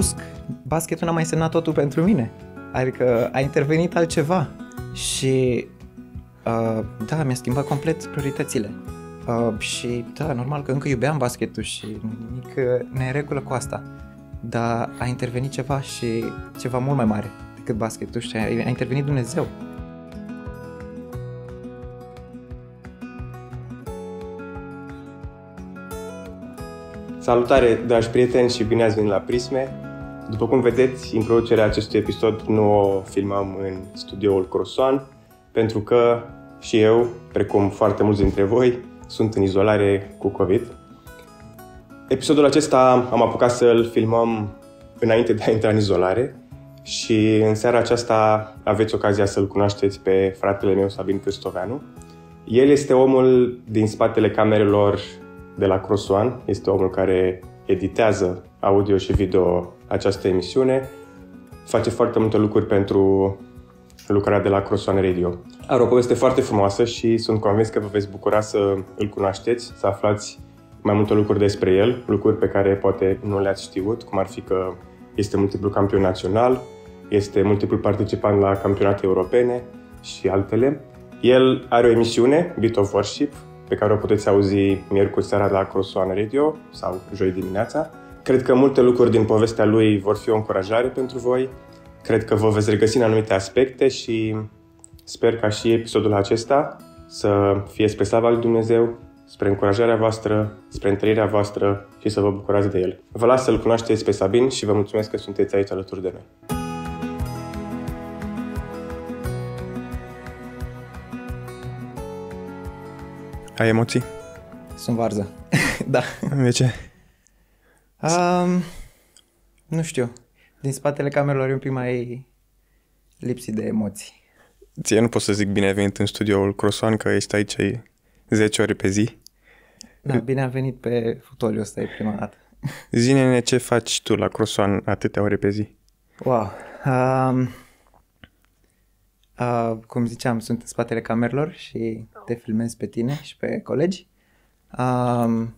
brusc, basketul n-a mai semnat totul pentru mine. Adică a intervenit altceva și uh, da, mi-a schimbat complet prioritățile. Uh, și da, normal că încă iubeam basketul și nimic uh, regulă cu asta. Dar a intervenit ceva și ceva mult mai mare decât basketul și a, a intervenit Dumnezeu. Salutare, dragi prieteni și bine ați venit la Prisme! După cum vedeți, introducerea acestui episod nu o filmam în studioul Crosoan, pentru că și eu, precum foarte mulți dintre voi, sunt în izolare cu COVID. Episodul acesta am apucat să-l filmăm înainte de a intra în izolare și în seara aceasta aveți ocazia să-l cunoașteți pe fratele meu, Sabin Cristoveanu. El este omul din spatele camerelor de la Crosoan, este omul care editează audio și video această emisiune. Face foarte multe lucruri pentru lucrarea de la Crossan Radio. Are o poveste foarte frumoasă și sunt convins că vă veți bucura să îl cunoașteți, să aflați mai multe lucruri despre el, lucruri pe care poate nu le-ați știut, cum ar fi că este multiplu campion național, este multiplu participant la campionate europene și altele. El are o emisiune, Beat of Worship, pe care o puteți auzi miercuri seara la Crossan Radio sau joi dimineața Cred că multe lucruri din povestea lui vor fi o încurajare pentru voi. Cred că vă veți regăsi în anumite aspecte și sper ca și episodul acesta să fie spre slava lui Dumnezeu, spre încurajarea voastră, spre întărirea voastră și să vă bucurați de el. Vă las să-l cunoașteți pe Sabin și vă mulțumesc că sunteți aici alături de noi. Ai emoții? Sunt varză. da. De ce? Um, nu știu. Din spatele camerelor e un pic mai lipsit de emoții. Ție nu pot să zic bine ai venit în studioul Crosoan, că ești aici 10 ore pe zi. Da, bine am venit pe fotoliu ăsta, e prima dată. Zine-ne ce faci tu la Crosoan atâtea ore pe zi. Wow. Um, uh, cum ziceam, sunt în spatele camerelor și te filmez pe tine și pe colegi. Um,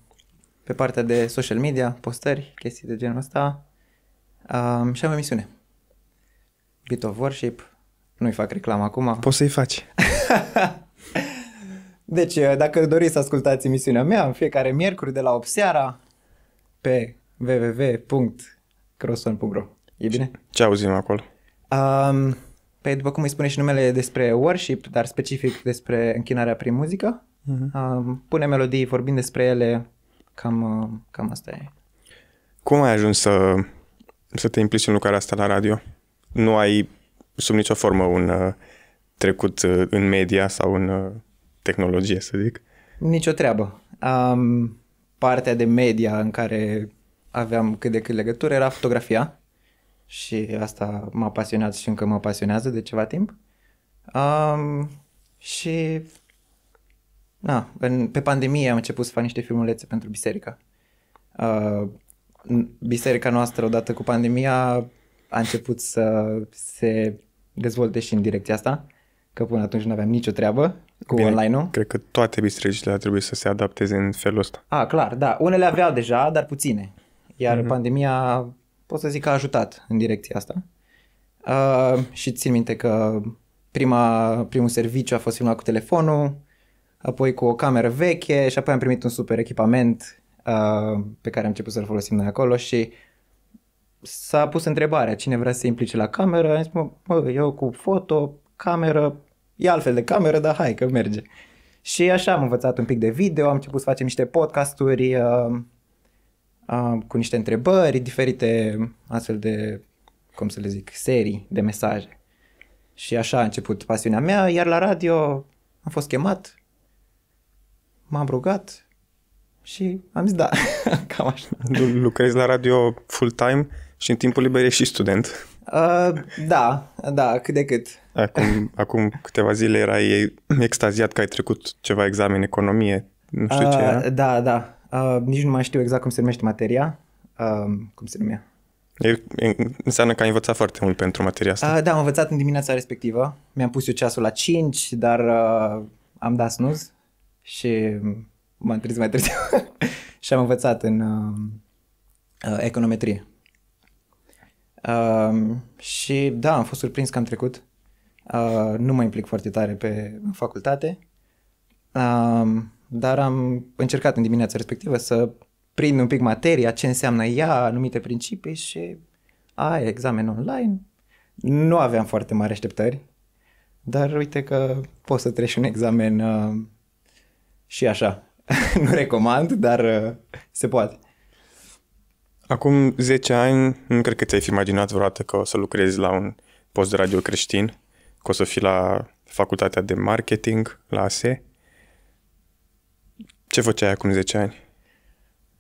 pe partea de social media, postări, chestii de genul ăsta. Um, și am o emisiune. Bit of Worship. Nu-i fac reclamă acum. Poți să-i faci. deci, uh, dacă doriți să ascultați emisiunea mea, în fiecare miercuri de la 8 seara, pe www.crosson.ro E bine? Ce auzim acolo? Um, pe păi, după cum îi spune și numele despre worship, dar specific despre închinarea prin muzică, uh-huh. um, pune melodii, vorbim despre ele, Cam, cam asta e. Cum ai ajuns să, să te implici în lucrarea asta la radio? Nu ai sub nicio formă un uh, trecut uh, în media sau în uh, tehnologie, să zic? Nicio treabă. Um, partea de media în care aveam cât de cât legătură era fotografia și asta m-a pasionat și încă mă pasionează de ceva timp. Um, și na, în, pe pandemie am început să fac niște filmulețe pentru biserica. Uh, biserica noastră, odată cu pandemia, a început să se dezvolte și în direcția asta, că până atunci nu aveam nicio treabă cu Bine, online-ul. Cred că toate bisericile ar trebui să se adapteze în felul ăsta. A, clar, da. Unele aveau deja, dar puține. Iar mm-hmm. pandemia, pot să zic că a ajutat în direcția asta. Uh, și țin minte că prima, primul serviciu a fost filmat cu telefonul, apoi cu o cameră veche și apoi am primit un super echipament uh, pe care am început să-l folosim noi acolo și s-a pus întrebarea cine vrea să se implice la cameră, am zis, mă, mă, eu cu foto, cameră, e altfel de cameră, dar hai că merge. Și așa am învățat un pic de video, am început să facem niște podcasturi uh, uh, cu niște întrebări, diferite astfel de, cum să le zic, serii de mesaje. Și așa a început pasiunea mea, iar la radio am fost chemat m-am rugat și am zis da, cam așa. Lucrezi la radio full-time și în timpul liber ești și student. Uh, da, da, cât de cât. Acum, acum câteva zile erai extaziat că ai trecut ceva examen economie, nu știu uh, ce era. Da, da, uh, nici nu mai știu exact cum se numește materia. Uh, cum se numea? E, înseamnă că ai învățat foarte mult pentru materia asta. Uh, da, am învățat în dimineața respectivă. Mi-am pus eu ceasul la 5, dar uh, am dat snuz și m-am trezit mai târziu și am învățat în um, uh, econometrie. Uh, și da, am fost surprins că am trecut. Uh, nu mă implic foarte tare pe facultate, uh, dar am încercat în dimineața respectivă să prind un pic materia, ce înseamnă ea, anumite principii și ai examen online. Nu aveam foarte mari așteptări, dar uite că poți să treci un examen uh, și așa. nu recomand, dar uh, se poate. Acum 10 ani, nu cred că ți-ai fi imaginat vreodată că o să lucrezi la un post de radio creștin, că o să fii la facultatea de marketing, la ASE. Ce făceai acum 10 ani?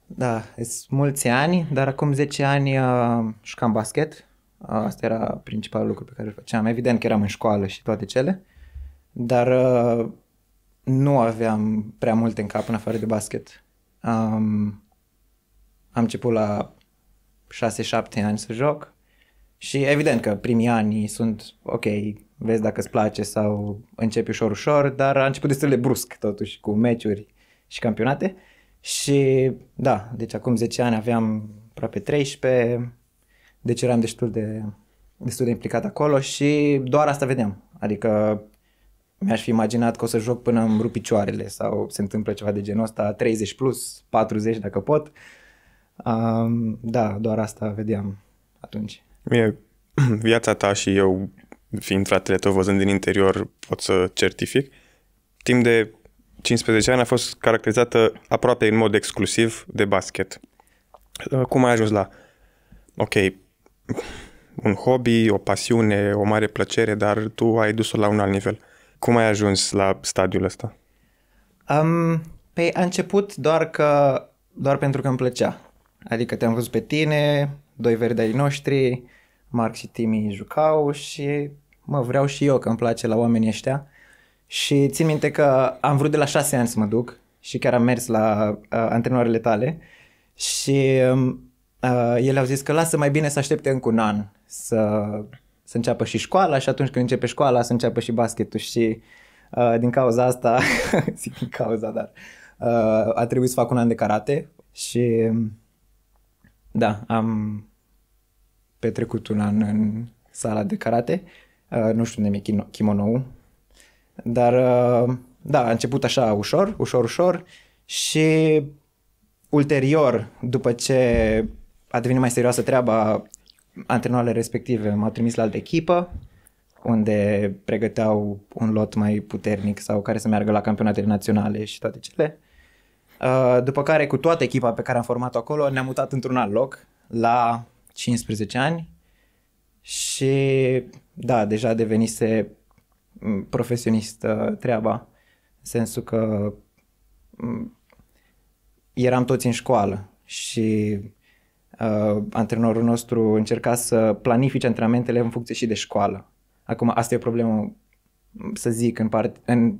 Da, sunt mulți ani, dar acum 10 ani uh, jucam basket. Uh, asta era principalul lucru pe care îl făceam. Evident că eram în școală și toate cele, dar uh, nu aveam prea multe în cap în afară de basket. Um, am început la 6-7 ani să joc și evident că primii ani sunt ok, vezi dacă îți place sau începi ușor ușor, dar a început destul de brusc totuși cu meciuri și campionate și da, deci acum 10 ani aveam aproape 13, deci eram destul de, destul de implicat acolo și doar asta vedeam, adică mi-aș fi imaginat că o să joc până îmi rup picioarele sau se întâmplă ceva de genul ăsta, 30 plus, 40 dacă pot. Um, da, doar asta vedeam atunci. Mie, viața ta și eu, fiind fratele tău, văzând din interior, pot să certific, timp de 15 ani a fost caracterizată aproape în mod exclusiv de basket. Uh, cum ai ajuns la, ok, un hobby, o pasiune, o mare plăcere, dar tu ai dus-o la un alt nivel. Cum ai ajuns la stadiul ăsta? Um, păi a început doar că doar pentru că îmi plăcea. Adică te-am văzut pe tine, doi verde ai noștri, Marc și Timi jucau și mă, vreau și eu că îmi place la oamenii ăștia. Și țin minte că am vrut de la șase ani să mă duc și chiar am mers la uh, antrenoarele tale și uh, ele au zis că lasă mai bine să aștepte încă un an să să înceapă și școala și atunci când începe școala să înceapă și basketul și uh, din cauza asta, zic din cauza, dar uh, a trebuit să fac un an de karate și da, am petrecut un an în sala de karate, uh, nu știu unde mi-e kimono dar uh, da, a început așa ușor, ușor, ușor și ulterior, după ce a devenit mai serioasă treaba, antrenoarele respective m-au trimis la altă echipă unde pregăteau un lot mai puternic sau care să meargă la campionatele naționale și toate cele. Uh, după care cu toată echipa pe care am format-o acolo ne-am mutat într-un alt loc la 15 ani și da, deja devenise mm, profesionist treaba, în sensul că mm, eram toți în școală și uh, antrenorul nostru încerca să planifice antrenamentele în funcție și de școală. Acum, asta e o problemă, să zic, în, part, în,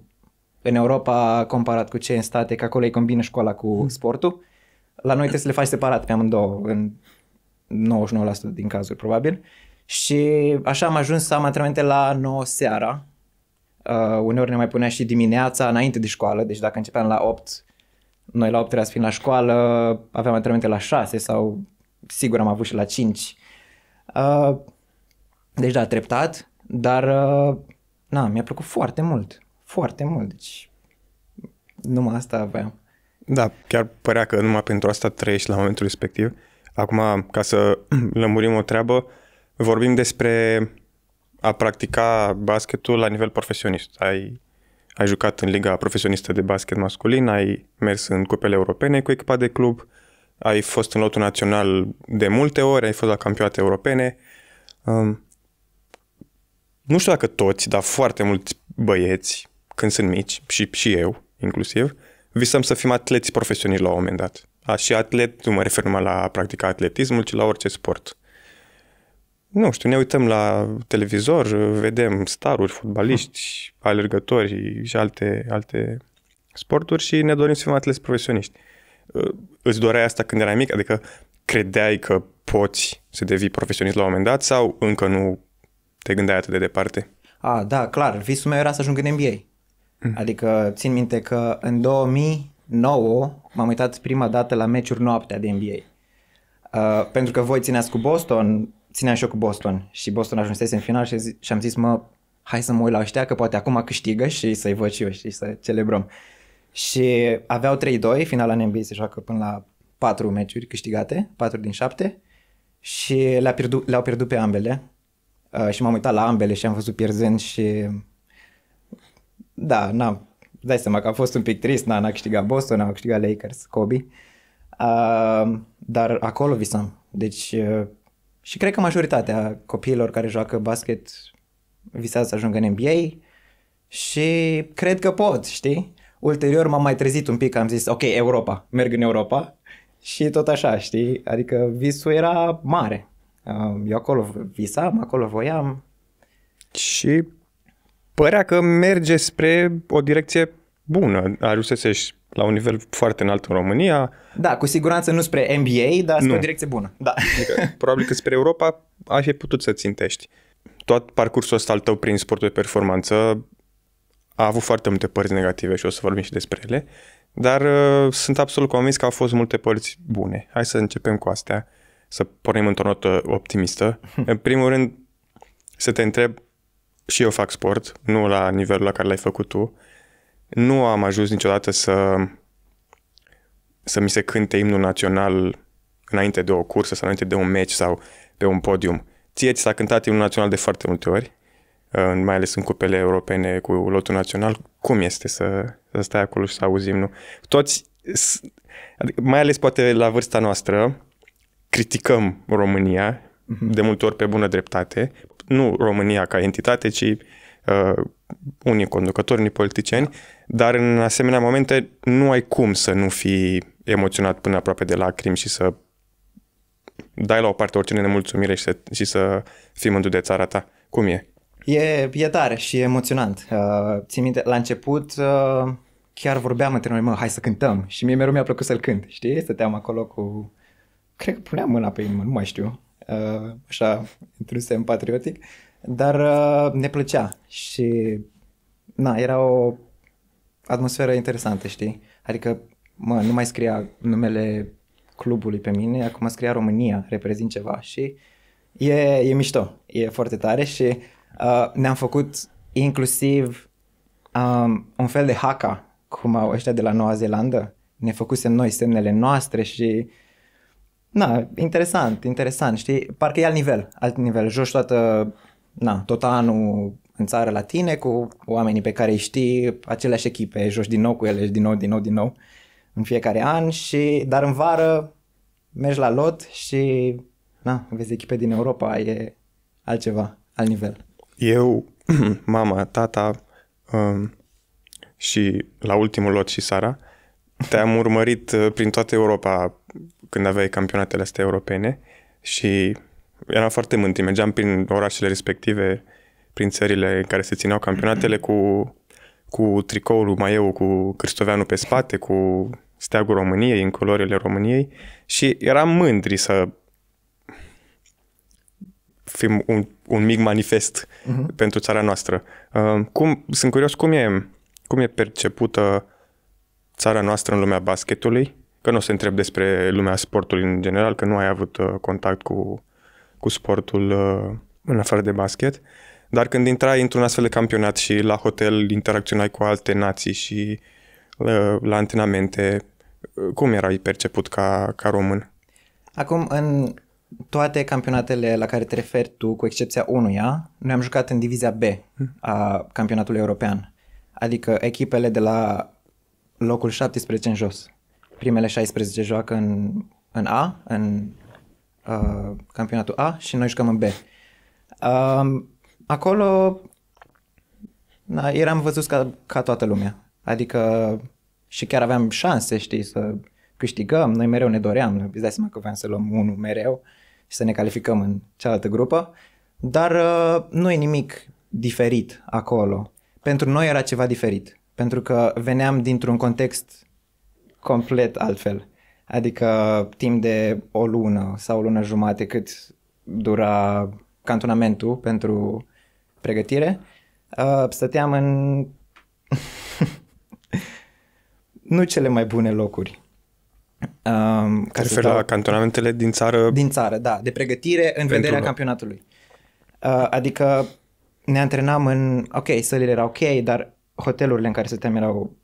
în Europa comparat cu ce în state, că acolo îi combină școala cu mm. sportul. La noi trebuie să le faci separat pe amândouă, în 99% din cazuri, probabil. Și așa am ajuns să am antrenamente la 9 seara. Uh, uneori ne mai punea și dimineața, înainte de școală, deci dacă începeam la 8, noi la 8 trebuia să fim la școală, aveam antrenamente la 6 sau sigur am avut și la 5. Uh, deci da, treptat, dar uh, na, mi-a plăcut foarte mult, foarte mult, deci numai asta aveam. Da, chiar părea că numai pentru asta trăiești la momentul respectiv. Acum, ca să lămurim o treabă, vorbim despre a practica basketul la nivel profesionist. Ai, ai jucat în Liga Profesionistă de Basket Masculin, ai mers în cupele europene cu echipa de club, uh, ai fost în lotul național de multe ori, ai fost la campionate europene. Um, nu știu dacă toți, dar foarte mulți băieți, când sunt mici, și, și eu inclusiv, visăm să fim atleți profesioniști la un moment dat. A, și atlet, nu mă refer numai la practica atletismul, ci la orice sport. Nu știu, ne uităm la televizor, vedem staruri, fotbaliști, alergători și alte, alte sporturi și ne dorim să fim atleți profesioniști îți doreai asta când erai mic? Adică credeai că poți să devii profesionist la un moment dat sau încă nu te gândeai atât de departe? A, da, clar. Visul meu era să ajung în NBA. Mm. Adică țin minte că în 2009 m-am uitat prima dată la meciuri noaptea de NBA. Uh, pentru că voi țineați cu Boston, țineam și eu cu Boston și Boston ajunsese în final și, zi- și am zis, mă, hai să mă uit la ăștia că poate acum câștigă și să-i văd și eu și să celebrăm. Și aveau 3-2, finala NBA se joacă până la 4 meciuri câștigate, 4 din 7 și le au pierdut, le-au pierdut pe ambele uh, și m-am uitat la ambele și am văzut pierzând și da, n-am, dai seama că a fost un pic trist, n n-a câștigat Boston, n-a câștigat Lakers, Kobe, uh, dar acolo visam, deci uh, și cred că majoritatea copiilor care joacă basket visează să ajungă în NBA și cred că pot, știi? Ulterior m-am mai trezit un pic, am zis, ok, Europa, merg în Europa și tot așa, știi? Adică visul era mare. Eu acolo visam, acolo voiam. Și părea că merge spre o direcție bună. Ajunsesești la un nivel foarte înalt în România. Da, cu siguranță nu spre MBA, dar spre nu. o direcție bună. Da. Adică, probabil că spre Europa ai fi putut să țintești. Tot parcursul ăsta al tău prin sportul de performanță a avut foarte multe părți negative și o să vorbim și despre ele, dar uh, sunt absolut convins că au fost multe părți bune. Hai să începem cu astea, să pornim într-o notă optimistă. În primul rând, să te întreb, și eu fac sport, nu la nivelul la care l-ai făcut tu, nu am ajuns niciodată să, să mi se cânte imnul național înainte de o cursă sau înainte de un meci sau pe un podium. Ție ți s-a cântat imnul național de foarte multe ori mai ales în cupele europene cu lotul național, cum este să, să stai acolo și să auzi imnul. Toți, adică, mai ales poate la vârsta noastră, criticăm România, mhm. de multe ori pe bună dreptate, nu România ca entitate, ci uh, unii conducători, unii politicieni, dar în asemenea momente nu ai cum să nu fii emoționat până aproape de lacrimi și să dai la o parte orice nemulțumire și să, și să fii mândru de țara ta. Cum e? E, e tare și e emoționant. Uh, țin minte, la început uh, chiar vorbeam între noi, mă, hai să cântăm. Și mie mereu mi-a plăcut să-l cânt, știi? Stăteam acolo cu... Cred că puneam mâna pe inimă, nu mai știu. Uh, așa, intrusem patriotic. Dar uh, ne plăcea și... Na, era o atmosferă interesantă, știi? Adică, mă, nu mai scria numele clubului pe mine, acum scria România, reprezint ceva și e, e mișto, e foarte tare și Uh, ne-am făcut inclusiv um, un fel de haka, cum au ăștia de la Noua Zeelandă. Ne făcusem noi semnele noastre și... Na, interesant, interesant, știi? Parcă e alt nivel, alt nivel. Joci toată, na, tot anul în țară la tine cu oamenii pe care îi știi, aceleași echipe, joci din nou cu ele, din nou, din nou, din nou în fiecare an și, dar în vară mergi la lot și na, vezi echipe din Europa, e altceva, alt nivel eu, mama, tata um, și la ultimul lot și Sara, te-am urmărit uh, prin toată Europa când aveai campionatele astea europene și eram foarte mândri. Mergeam prin orașele respective, prin țările în care se țineau campionatele cu, cu tricoul, eu, cu Cristoveanu pe spate, cu steagul României, în culorile României și eram mândri să fim un, un mic manifest uh-huh. pentru țara noastră. Uh, cum, sunt curios cum e, cum e percepută țara noastră în lumea basketului, că nu o să întreb despre lumea sportului în general, că nu ai avut uh, contact cu, cu sportul uh, în afară de basket, dar când intrai într-un astfel de campionat și la hotel interacționai cu alte nații și uh, la antrenamente, uh, cum erai perceput ca, ca român? Acum, în toate campionatele la care te referi tu, cu excepția unuia, noi am jucat în divizia B a campionatului european. Adică echipele de la locul 17 în jos. Primele 16 joacă în, în A, în uh, campionatul A și noi jucăm în B. Uh, acolo na, eram văzut ca, ca toată lumea. Adică și chiar aveam șanse, știi, să câștigăm. Noi mereu ne doream, îți dai seama că voiam să luăm unul mereu. Uh, și să ne calificăm în cealaltă grupă, dar uh, nu e nimic diferit acolo. Pentru noi era ceva diferit, pentru că veneam dintr-un context complet altfel. Adică timp de o lună sau o lună jumate cât dura cantonamentul pentru pregătire, uh, stăteam în nu cele mai bune locuri Um, Te referi dau... la cantonamentele din țară? Din țară, da, de pregătire în vederea un... campionatului. Uh, adică ne antrenam în, ok, sălile erau ok, dar hotelurile în care stăteam erau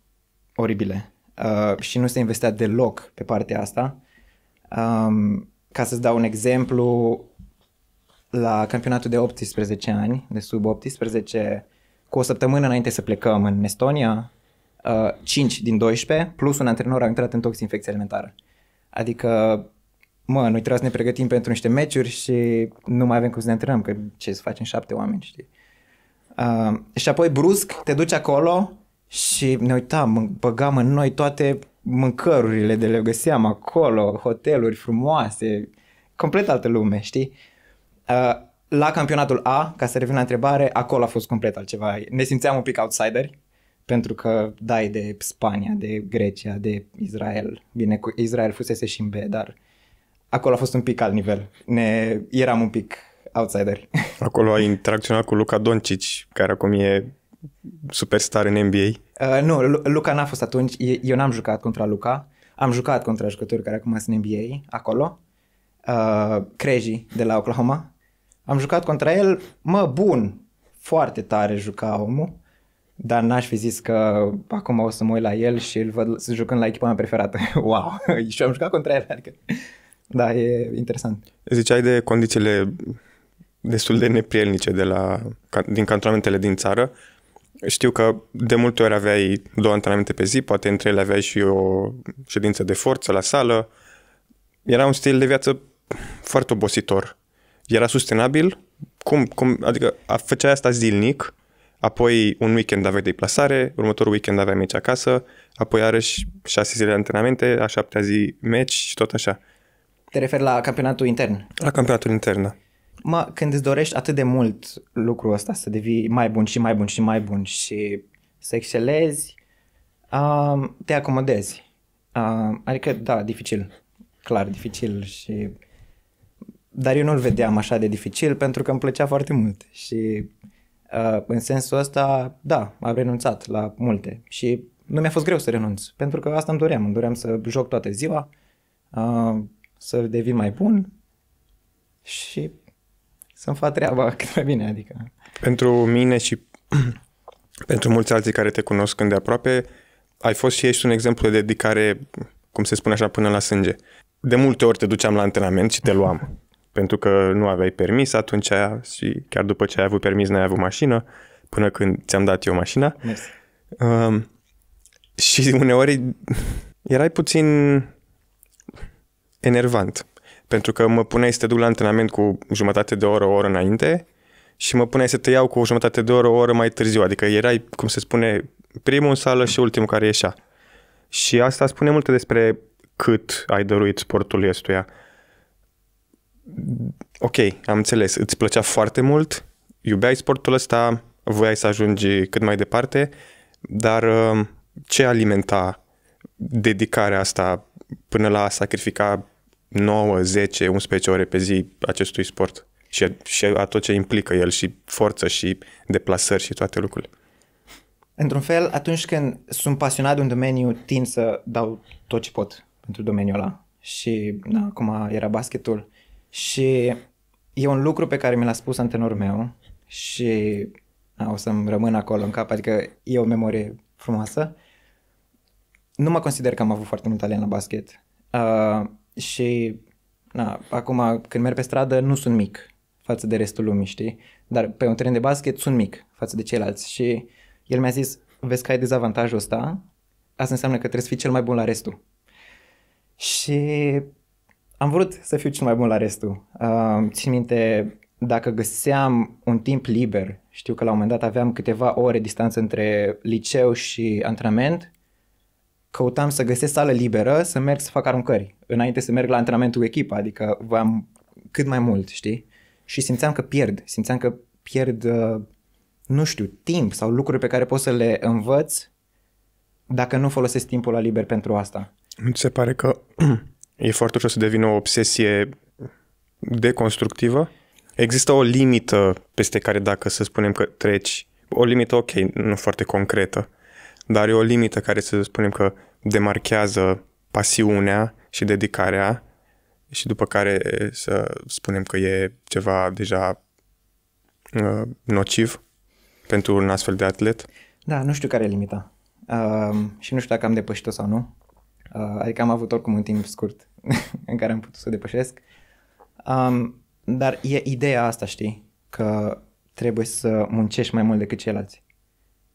oribile uh, și nu se investea deloc pe partea asta. Um, ca să-ți dau un exemplu, la campionatul de 18 ani, de sub 18, cu o săptămână înainte să plecăm în Estonia, 5 uh, din 12, plus un antrenor a intrat în toxinfecție alimentară. Adică mă, noi trebuie să ne pregătim pentru niște meciuri și nu mai avem cum să ne antrenăm, că ce să facem șapte oameni, știi? Uh, și apoi brusc te duci acolo și ne uitam, băgam în noi toate mâncărurile de le găseam acolo, hoteluri frumoase, complet altă lume, știi? Uh, la campionatul A, ca să revin la întrebare, acolo a fost complet altceva. Ne simțeam un pic outsideri, pentru că dai de Spania, de Grecia, de Israel. Bine, cu Israel fusese și în B, dar acolo a fost un pic alt nivel. Ne, eram un pic outsideri. Acolo ai interacționat cu Luca Doncic, care acum e superstar în NBA. Uh, nu, Luca n-a fost atunci. Eu n-am jucat contra Luca. Am jucat contra jucători care acum sunt în NBA acolo. Uh, Creji de la Oklahoma. Am jucat contra el. Mă, bun! Foarte tare juca omul dar n-aș fi zis că acum o să mă uit la el și îl văd să jucând la echipa mea preferată. wow! și am jucat contra el, adică... Da, e interesant. Ziceai de condițiile destul de neprielnice de la, din cantonamentele din țară. Știu că de multe ori aveai două antrenamente pe zi, poate între ele aveai și o ședință de forță la sală. Era un stil de viață foarte obositor. Era sustenabil? Cum? cum adică făceai asta zilnic apoi un weekend aveai deplasare, următorul weekend aveai meci acasă, apoi iarăși șase zile de antrenamente, a șaptea zi meci și tot așa. Te referi la campionatul intern? La campionatul intern, da. Mă, când îți dorești atât de mult lucrul ăsta, să devii mai bun și mai bun și mai bun și să excelezi, um, te acomodezi. Um, adică, da, dificil. Clar, dificil și... Dar eu nu-l vedeam așa de dificil pentru că îmi plăcea foarte mult și Uh, în sensul ăsta, da, am renunțat la multe și nu mi-a fost greu să renunț, pentru că asta îmi doream. Îmi doream să joc toată ziua, uh, să devin mai bun și să-mi fac treaba cât mai bine, adică. Pentru mine și pentru mulți alții care te cunosc când de aproape, ai fost și ești un exemplu de dedicare, cum se spune așa, până la sânge. De multe ori te duceam la antrenament și te luam pentru că nu aveai permis atunci și chiar după ce ai avut permis n-ai avut mașină, până când ți-am dat eu mașina. Uh, și uneori erai puțin enervant, pentru că mă puneai să te duc la antrenament cu jumătate de oră, o oră înainte și mă puneai să te iau cu o jumătate de oră, o oră mai târziu, adică erai, cum se spune, primul în sală și ultimul care ieșea. Și asta spune multe despre cât ai dăruit sportul estuia. Uh, ok, am înțeles, îți plăcea foarte mult, iubeai sportul ăsta, voiai să ajungi cât mai departe, dar uh, ce alimenta dedicarea asta până la a sacrifica 9, 10, 11 ore pe zi acestui sport și, și a tot ce implică el și forță și deplasări și toate lucrurile? Într-un fel, atunci când sunt pasionat de un domeniu, tind să dau tot ce pot pentru domeniul ăla. Și da, acum era basketul și e un lucru pe care mi l-a spus antenorul meu și a, o să-mi rămân acolo în cap, adică e o memorie frumoasă. Nu mă consider că am avut foarte mult talent la basket. Uh, și na, acum când merg pe stradă nu sunt mic față de restul lumii, știi? Dar pe un teren de basket sunt mic față de ceilalți și el mi-a zis, vezi că ai dezavantajul ăsta, asta înseamnă că trebuie să fii cel mai bun la restul. Și am vrut să fiu cel mai bun la restul. Uh, țin minte, dacă găseam un timp liber, știu că la un moment dat aveam câteva ore distanță între liceu și antrenament, căutam să găsesc sală liberă să merg să fac aruncări, înainte să merg la antrenamentul echipa, adică voiam cât mai mult, știi? Și simțeam că pierd, simțeam că pierd, uh, nu știu, timp sau lucruri pe care pot să le învăț dacă nu folosesc timpul la liber pentru asta. Nu ți se pare că e foarte ușor să devină o obsesie deconstructivă? Există o limită peste care dacă să spunem că treci, o limită ok, nu foarte concretă, dar e o limită care să spunem că demarchează pasiunea și dedicarea și după care să spunem că e ceva deja uh, nociv pentru un astfel de atlet? Da, nu știu care e limita. Uh, și nu știu dacă am depășit-o sau nu. Uh, adică am avut oricum un timp scurt în care am putut să o depășesc. Um, dar e ideea asta, știi, că trebuie să muncești mai mult decât ceilalți.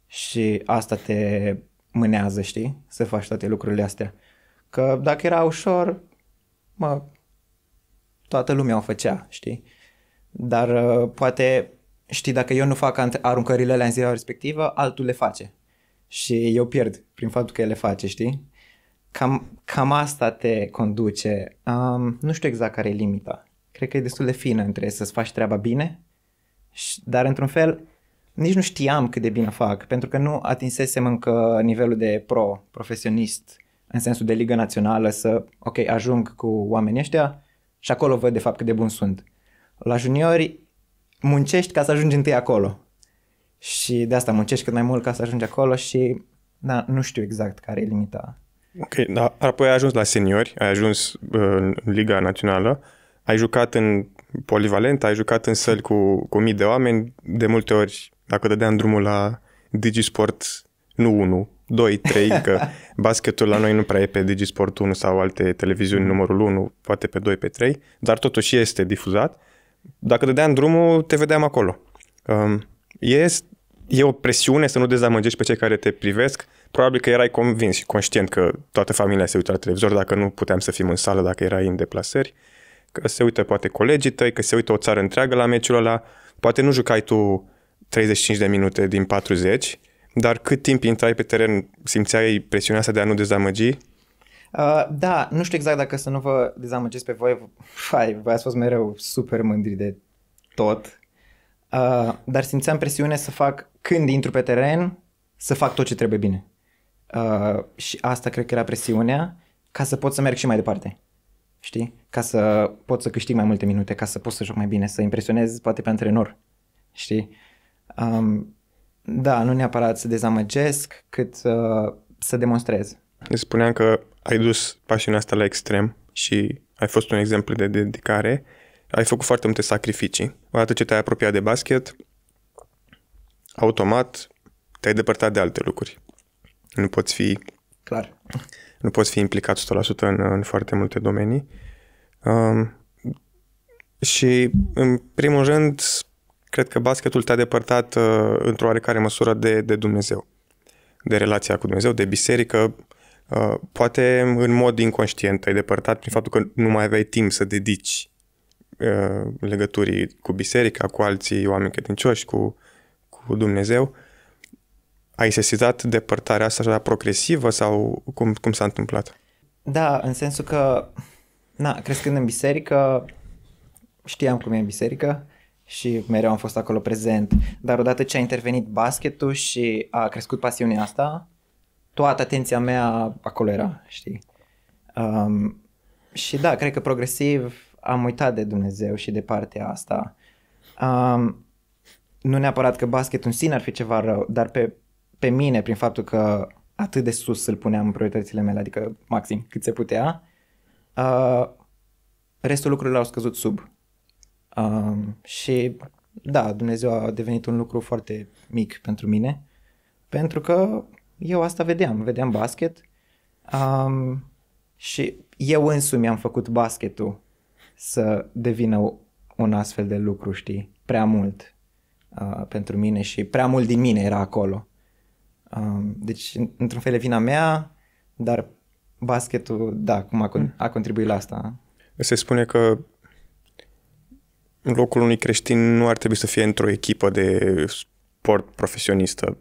Și asta te mânează, știi, să faci toate lucrurile astea. Că dacă era ușor, mă, toată lumea o făcea, știi? Dar uh, poate, știi, dacă eu nu fac aruncările alea în ziua respectivă, altul le face. Și eu pierd prin faptul că el le face, știi? cam, cam asta te conduce. Um, nu știu exact care e limita. Cred că e destul de fină între să-ți faci treaba bine, dar într-un fel nici nu știam cât de bine fac, pentru că nu atinsesem încă nivelul de pro, profesionist, în sensul de ligă națională, să, ok, ajung cu oamenii ăștia și acolo văd de fapt cât de bun sunt. La juniori muncești ca să ajungi întâi acolo. Și de asta muncești cât mai mult ca să ajungi acolo și da, nu știu exact care e limita Ok, dar apoi ai ajuns la seniori, ai ajuns uh, în Liga Națională, ai jucat în polivalent, ai jucat în săli cu, cu mii de oameni, de multe ori, dacă dădeam drumul la Digisport, nu 1, 2, 3, că basketul la noi nu prea e pe Digisport 1 sau alte televiziuni numărul 1, poate pe 2, pe 3, dar totuși este difuzat. Dacă dădeam drumul, te vedeam acolo. Um, e, e o presiune să nu dezamăgești pe cei care te privesc, probabil că erai convins și conștient că toată familia se uită la televizor, dacă nu puteam să fim în sală, dacă erai în deplasări, că se uită poate colegii tăi, că se uită o țară întreagă la meciul ăla, poate nu jucai tu 35 de minute din 40, dar cât timp intrai pe teren, simțeai presiunea asta de a nu dezamăgi? Uh, da, nu știu exact dacă să nu vă dezamăgiți pe voi, fai, voi ați fost mereu super mândri de tot, uh, dar simțeam presiune să fac, când intru pe teren, să fac tot ce trebuie bine. Uh, și asta cred că era presiunea ca să pot să merg și mai departe. Știi? Ca să pot să câștig mai multe minute, ca să pot să joc mai bine, să impresionez poate pe antrenor. Știi? Um, da, nu neapărat să dezamăgesc, cât uh, să demonstrez. Îți spuneam că ai dus pasiunea asta la extrem și ai fost un exemplu de dedicare. Ai făcut foarte multe sacrificii. Odată ce te-ai apropiat de basket, automat te-ai depărtat de alte lucruri. Nu poți fi... Clar. Nu poți fi implicat 100% în, în foarte multe domenii. Um, și, în primul rând, cred că basketul te-a depărtat uh, într-o oarecare măsură de, de Dumnezeu, de relația cu Dumnezeu, de biserică. Uh, poate în mod inconștient ai depărtat prin faptul că nu mai aveai timp să dedici uh, legăturii cu biserica, cu alții oameni credincioși, cu, cu Dumnezeu ai sesizat depărtarea asta așa progresivă sau cum, cum s-a întâmplat? Da, în sensul că, na, crescând în biserică, știam cum e în biserică și mereu am fost acolo prezent, dar odată ce a intervenit basketul și a crescut pasiunea asta, toată atenția mea acolo era, știi? Um, și da, cred că progresiv am uitat de Dumnezeu și de partea asta. Um, nu neapărat că basketul în sine ar fi ceva rău, dar pe pe mine prin faptul că atât de sus îl puneam în prioritățile mele, adică maxim cât se putea, uh, restul lucrurilor au scăzut sub. Uh, și da, Dumnezeu a devenit un lucru foarte mic pentru mine, pentru că eu asta vedeam, vedeam basket um, și eu însumi am făcut basketul să devină un astfel de lucru, știi, prea mult uh, pentru mine și prea mult din mine era acolo. Deci, într-un fel e vina mea, dar basketul, da, cum a, con- a contribuit la asta. Se spune că locul unui creștin nu ar trebui să fie într-o echipă de sport profesionistă.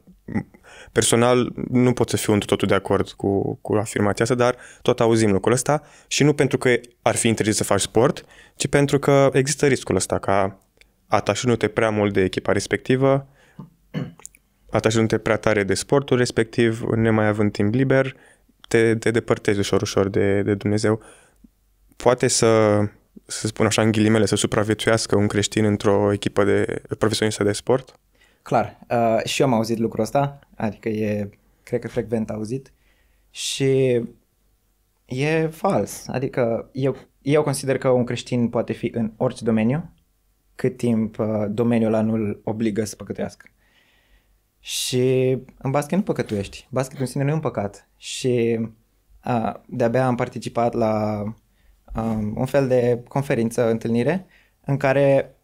Personal, nu pot să fiu într totul de acord cu, cu afirmația asta, dar tot auzim lucrul ăsta și nu pentru că ar fi interzis să faci sport, ci pentru că există riscul ăsta ca atașându-te prea mult de echipa respectivă, atașându-te prea tare de sportul respectiv, nemai având timp liber, te, te depărtezi ușor, ușor de, de Dumnezeu. Poate să, să spun așa în ghilimele, să supraviețuiască un creștin într-o echipă de profesionistă de sport? Clar. Uh, și eu am auzit lucrul ăsta, adică e, cred că frecvent auzit și e fals. Adică eu, eu consider că un creștin poate fi în orice domeniu, cât timp uh, domeniul ăla nu îl obligă să Uh, și în basket nu păcătuiești. Basketul în sine nu e un păcat. Și a, de-abia am participat la um, un fel de conferință, întâlnire, în care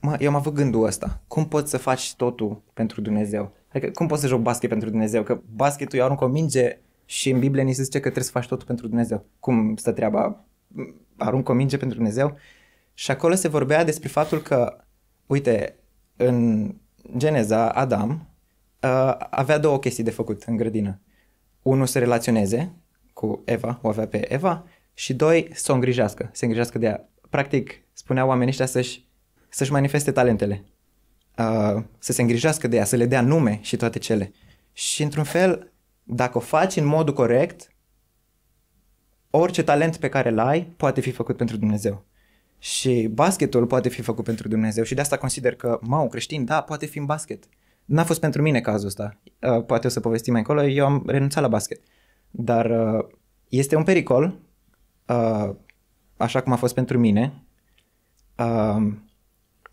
mă, eu am avut gândul ăsta. Cum poți să faci totul pentru Dumnezeu? Adică cum poți să joc basket pentru Dumnezeu? Că basketul eu arunc o minge și în Biblie ni se zice că trebuie să faci totul pentru Dumnezeu. Cum stă treaba? Arunc o minge pentru Dumnezeu? Și acolo se vorbea despre faptul că, uite, în Geneza, Adam, uh, avea două chestii de făcut în grădină. Unul să relaționeze cu Eva, o avea pe Eva, și doi, să o îngrijească, să îngrijească de ea. Practic, spunea oamenii ăștia să-și, să-și manifeste talentele, uh, să se îngrijească de ea, să le dea nume și toate cele. Și într-un fel, dacă o faci în modul corect, orice talent pe care l ai poate fi făcut pentru Dumnezeu. Și basketul poate fi făcut pentru Dumnezeu și de asta consider că, un creștin, da, poate fi în basket. N-a fost pentru mine cazul ăsta. Uh, poate o să povestim mai încolo, eu am renunțat la basket. Dar uh, este un pericol, uh, așa cum a fost pentru mine, uh,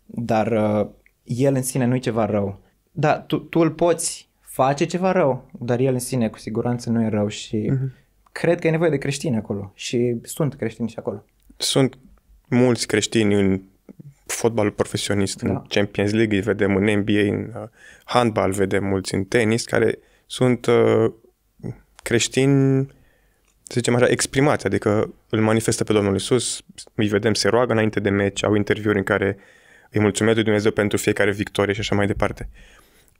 dar uh, el în sine nu e ceva rău. Da, tu, tu îl poți face ceva rău, dar el în sine cu siguranță nu e rău și uh-huh. cred că e nevoie de creștini acolo și sunt creștini și acolo. Sunt mulți creștini în fotbalul profesionist, da. în Champions League îi vedem, în NBA, în uh, handbal vedem mulți, în tenis, care sunt uh, creștini, să zicem așa, exprimați, adică îl manifestă pe Domnul Isus, îi vedem, se roagă înainte de meci, au interviuri în care îi mulțumesc lui Dumnezeu pentru fiecare victorie și așa mai departe.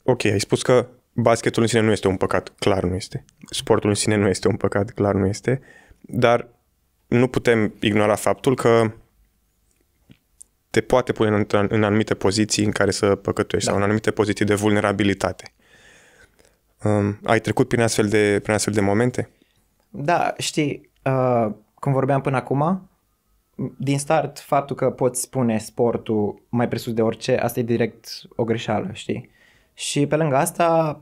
Ok, ai spus că basketul în sine nu este un păcat, clar nu este. Sportul în sine nu este un păcat, clar nu este. Dar nu putem ignora faptul că te poate pune în, în anumite poziții în care să păcătuiești da. sau în anumite poziții de vulnerabilitate. Um, ai trecut prin astfel, de, prin astfel de momente? Da, știi, uh, cum vorbeam până acum, din start, faptul că poți spune sportul mai presus de orice, asta e direct o greșeală, știi? Și pe lângă asta,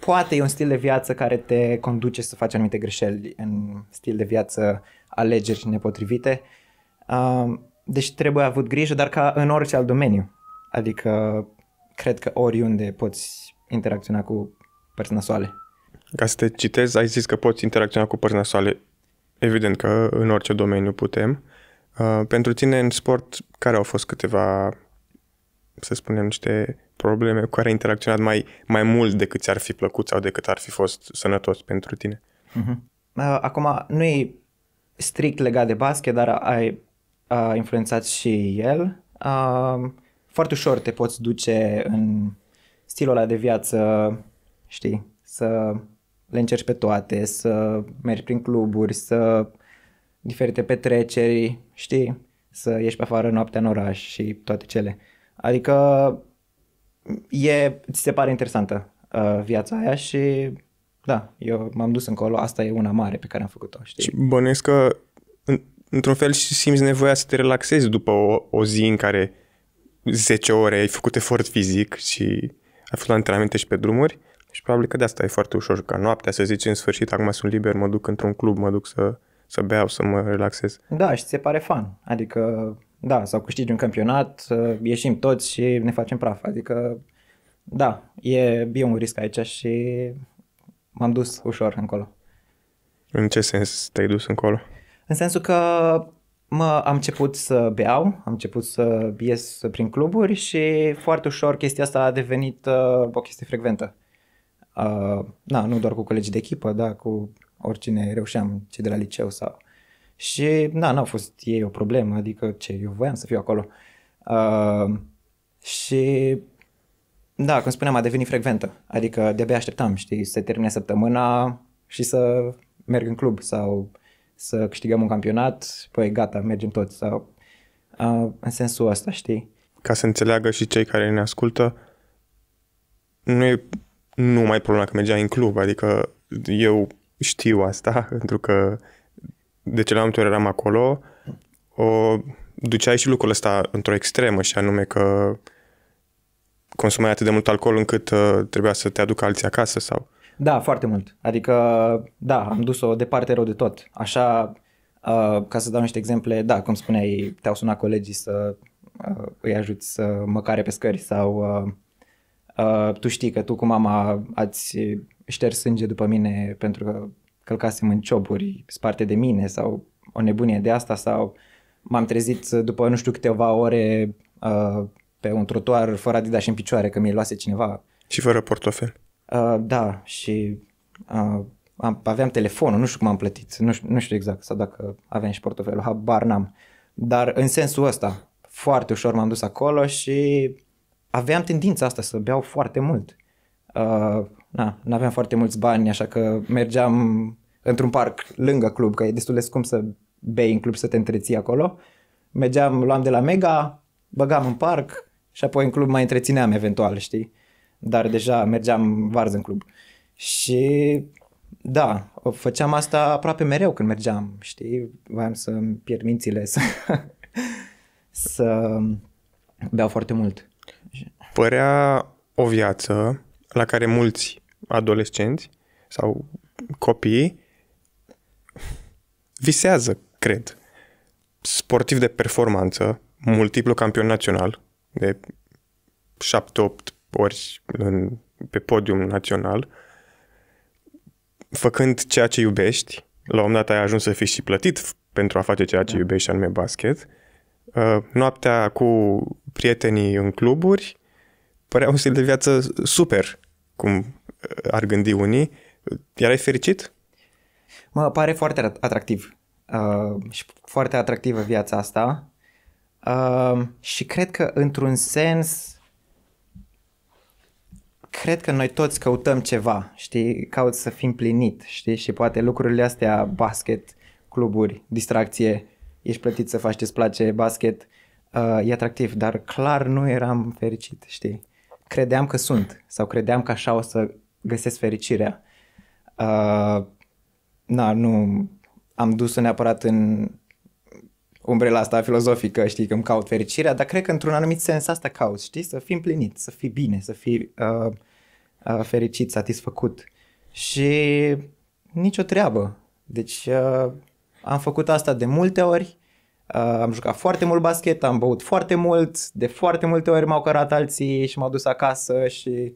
poate e un stil de viață care te conduce să faci anumite greșeli în stil de viață, alegeri nepotrivite. Uh, deci trebuie avut grijă, dar ca în orice alt domeniu. Adică cred că oriunde poți interacționa cu părți nasoale. Ca să te citez, ai zis că poți interacționa cu părți nasoale. Evident că în orice domeniu putem. Uh, pentru tine în sport, care au fost câteva, să spunem, niște probleme cu care ai interacționat mai, mai mult decât ți-ar fi plăcut sau decât ar fi fost sănătos pentru tine? Uh-huh. Uh, acum, nu e strict legat de basket, dar ai a influențat și el. Uh, foarte ușor te poți duce în stilul ăla de viață, știi, să le încerci pe toate, să mergi prin cluburi, să diferite petreceri, știi, să ieși pe afară noaptea în oraș și toate cele. Adică e, ți se pare interesantă uh, viața aia și da, eu m-am dus încolo, asta e una mare pe care am făcut-o, știi? Și bănuiesc că într-un fel simți nevoia să te relaxezi după o, o zi în care 10 ore ai făcut efort fizic și ai făcut antrenamente și pe drumuri și probabil că de asta e foarte ușor ca noaptea să zici în sfârșit acum sunt liber, mă duc într-un club, mă duc să, să beau, să mă relaxez. Da, și se pare fan. Adică, da, sau câștigi un campionat, uh, ieșim toți și ne facem praf. Adică, da, e, e un risc aici și m-am dus ușor încolo. În ce sens te-ai dus încolo? În sensul că mă, am început să beau, am început să ies prin cluburi și foarte ușor chestia asta a devenit uh, o chestie frecventă. Uh, na, nu doar cu colegii de echipă, dar cu oricine reușeam, cei de la liceu sau... Și, na, n-a fost ei o problemă, adică ce, eu voiam să fiu acolo. Uh, și, da, cum spuneam, a devenit frecventă. Adică de-abia așteptam, știi, să termine săptămâna și să merg în club sau uh, să câștigăm un campionat, păi gata, mergem toți sau uh, în sensul ăsta, știi? Ca să înțeleagă și cei care ne ascultă, nu e numai problema că mergeai în club, adică eu știu asta, pentru că de cele mai multe ori eram acolo, o duceai și lucrul ăsta într-o extremă și anume că consumai atât de mult alcool încât uh, trebuia să te aducă alții acasă sau da, foarte mult. Adică, da, am dus-o departe rău de tot. Așa, uh, ca să dau niște exemple, da, cum spuneai, te-au sunat colegii să uh, îi ajuți să măcare pe scări sau uh, uh, tu știi că tu cu mama ați șters sânge după mine pentru că călcasem în cioburi sparte de mine sau o nebunie de asta sau m-am trezit după nu știu câteva ore uh, pe un trotuar fără adidas și în picioare că mi-l luase cineva. Și fără portofel. Uh, da, și uh, am, aveam telefonul, nu știu cum am plătit, nu știu, nu știu exact, sau dacă aveam și portofelul, habar n-am. Dar în sensul ăsta, foarte ușor m-am dus acolo și aveam tendința asta să beau foarte mult. Uh, na, aveam foarte mulți bani, așa că mergeam într-un parc lângă club, că e destul de scump să bei în club, să te întreții acolo. Mergeam, luam de la Mega, băgam în parc și apoi în club mai întrețineam eventual, știi? dar deja mergeam varză în club. Și da, o făceam asta aproape mereu când mergeam, știi? Voiam să-mi pierd mințile, să, să beau foarte mult. Părea o viață la care mulți adolescenți sau copii visează, cred. Sportiv de performanță, multiplu campion național de 7-8 ori în, pe podium național, făcând ceea ce iubești, la un moment dat ai ajuns să fii și plătit pentru a face ceea ce da. iubești, anume basket, uh, noaptea cu prietenii în cluburi părea un stil de viață super, cum uh, ar gândi unii. Erai fericit? Mă pare foarte atractiv uh, și foarte atractivă viața asta uh, și cred că într-un sens cred că noi toți căutăm ceva, știi, caut să fim plinit, știi, și poate lucrurile astea, basket, cluburi, distracție, ești plătit să faci ce-ți place, basket, uh, e atractiv, dar clar nu eram fericit, știi. Credeam că sunt sau credeam că așa o să găsesc fericirea. Uh, na, nu am dus-o neapărat în umbrela asta filozofică, știi, că îmi caut fericirea, dar cred că într-un anumit sens asta caut, știi, să fii împlinit, să fii bine, să fii uh, uh, fericit, satisfăcut. Și nicio treabă. Deci uh, am făcut asta de multe ori, uh, am jucat foarte mult basket, am băut foarte mult, de foarte multe ori m-au cărat alții și m-au dus acasă și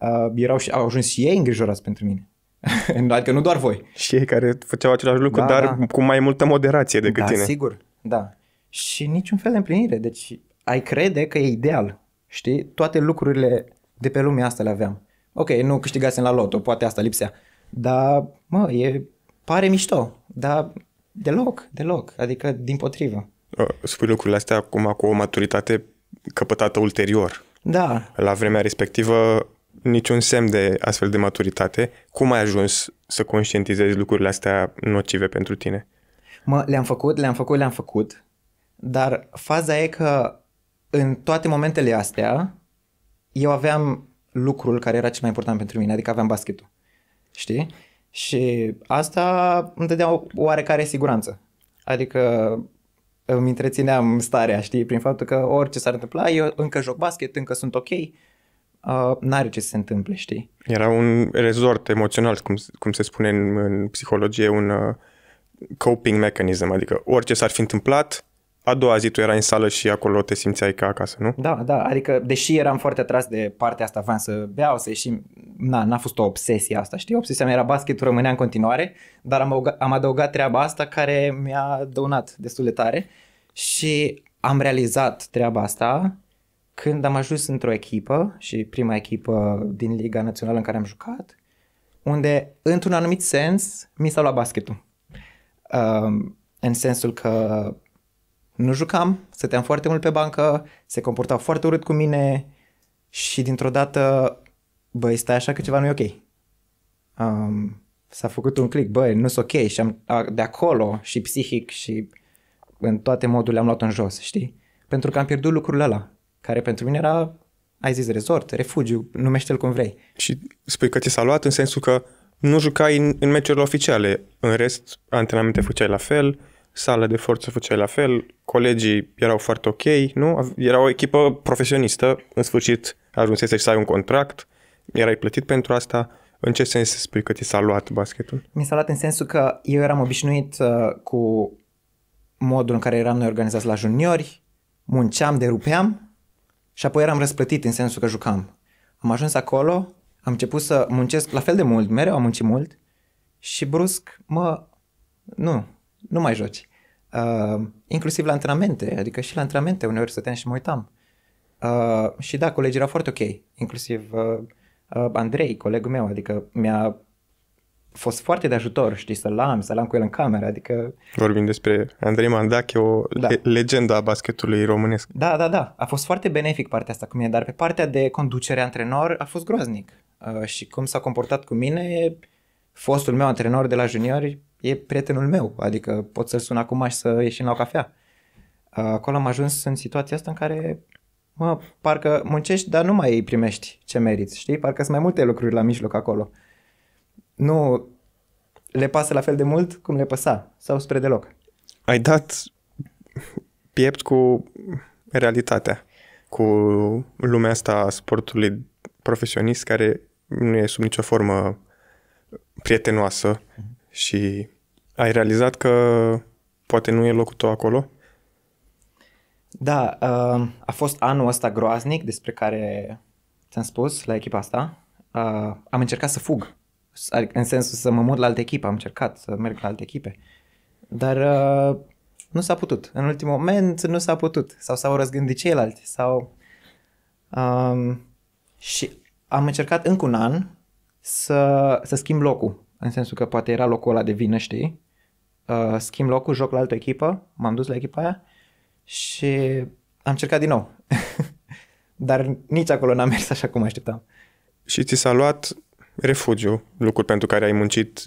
uh, erau și, au ajuns și ei îngrijorați pentru mine. adică nu doar voi. Și ei care făceau același lucru, da, dar da. cu mai multă moderație decât da, tine. sigur, da. Și niciun fel de împlinire. Deci ai crede că e ideal. Știi? Toate lucrurile de pe lumea asta le aveam. Ok, nu câștigasem la loto, poate asta lipsea. Dar, mă, e, pare mișto. Dar deloc, deloc. Adică din potrivă. Uh, spui lucrurile astea acum cu o maturitate căpătată ulterior. Da. La vremea respectivă niciun semn de astfel de maturitate. Cum ai ajuns să conștientizezi lucrurile astea nocive pentru tine? Mă, le-am făcut, le-am făcut, le-am făcut, dar faza e că în toate momentele astea eu aveam lucrul care era cel mai important pentru mine, adică aveam basketul, știi? Și asta îmi dădea o oarecare siguranță. Adică îmi întrețineam starea, știi, prin faptul că orice s-ar întâmpla, eu încă joc basket, încă sunt ok, uh, n-are ce să se întâmple, știi? Era un rezort emoțional, cum, cum se spune în, în psihologie, un uh, coping mechanism, adică orice s-ar fi întâmplat, a doua zi tu erai în sală și acolo te simțeai ca acasă, nu? Da, da, adică deși eram foarte atras de partea asta, vreau să beau, să ieșim, na, n-a fost o obsesie asta, știi? Obsesia mea era basketul, rămânea în continuare, dar am, am adăugat treaba asta care mi-a dăunat destul de tare și am realizat treaba asta când am ajuns într-o echipă și prima echipă din Liga Națională în care am jucat, unde, într-un anumit sens, mi s-a luat basketul. Um, în sensul că nu jucam, stăteam foarte mult pe bancă, se comportau foarte urât cu mine și dintr-o dată, băi, stai așa că ceva nu e ok. Um, s-a făcut un click, băi, nu s ok și am, de acolo și psihic și în toate modurile am luat în jos, știi? Pentru că am pierdut lucrurile ăla, care pentru mine era, ai zis, resort, refugiu, numește-l cum vrei. Și spui că ți s-a luat în sensul că nu jucai în, în meciurile oficiale. În rest, antrenamente făceai la fel, sală de forță făceai la fel, colegii erau foarte ok, nu? Era o echipă profesionistă, în sfârșit ajunsese să ai un contract, erai plătit pentru asta. În ce sens spui că ți s-a luat basketul? Mi s-a luat în sensul că eu eram obișnuit uh, cu modul în care eram noi organizați la juniori, munceam, derupeam și apoi eram răsplătit în sensul că jucam. Am ajuns acolo am început să muncesc la fel de mult, mereu am muncit mult și brusc mă... Nu, nu mai joci. Uh, inclusiv la antrenamente, adică și la antrenamente uneori stăteam și mă uitam. Uh, și da, colegii erau foarte ok, inclusiv uh, uh, Andrei, colegul meu, adică mi-a fost foarte de ajutor, știi, să-l am, să-l am cu el în cameră, adică... Vorbim despre Andrei Mandache, o da. legendă a basketului românesc. Da, da, da, a fost foarte benefic partea asta cu mine, dar pe partea de conducere antrenor a fost groaznic. Uh, și cum s-a comportat cu mine, fostul meu antrenor de la juniori e prietenul meu, adică pot să-l sun acum și să ieșim la o cafea. Uh, acolo am ajuns în situația asta în care mă, parcă muncești, dar nu mai primești ce meriți, știi? Parcă sunt mai multe lucruri la mijloc acolo. Nu le pasă la fel de mult cum le păsa sau spre deloc. Ai dat piept cu realitatea, cu lumea asta a sportului profesionist care nu e sub nicio formă prietenoasă uh-huh. și ai realizat că poate nu e locul tău acolo? Da, uh, a fost anul ăsta groaznic despre care ți-am spus la echipa asta. Uh, am încercat să fug, în sensul să mă mut la altă echipă, am încercat să merg la alte echipe, dar uh, nu s-a putut. În ultimul moment nu s-a putut sau s-au răzgândit ceilalți sau... Um, și am încercat încă un an să, să schimb locul, în sensul că poate era locul ăla de vină, știi? Uh, schimb locul, joc la altă echipă, m-am dus la echipa aia și am încercat din nou. Dar nici acolo n-am mers așa cum așteptam. Și ți s-a luat refugiu, lucruri pentru care ai muncit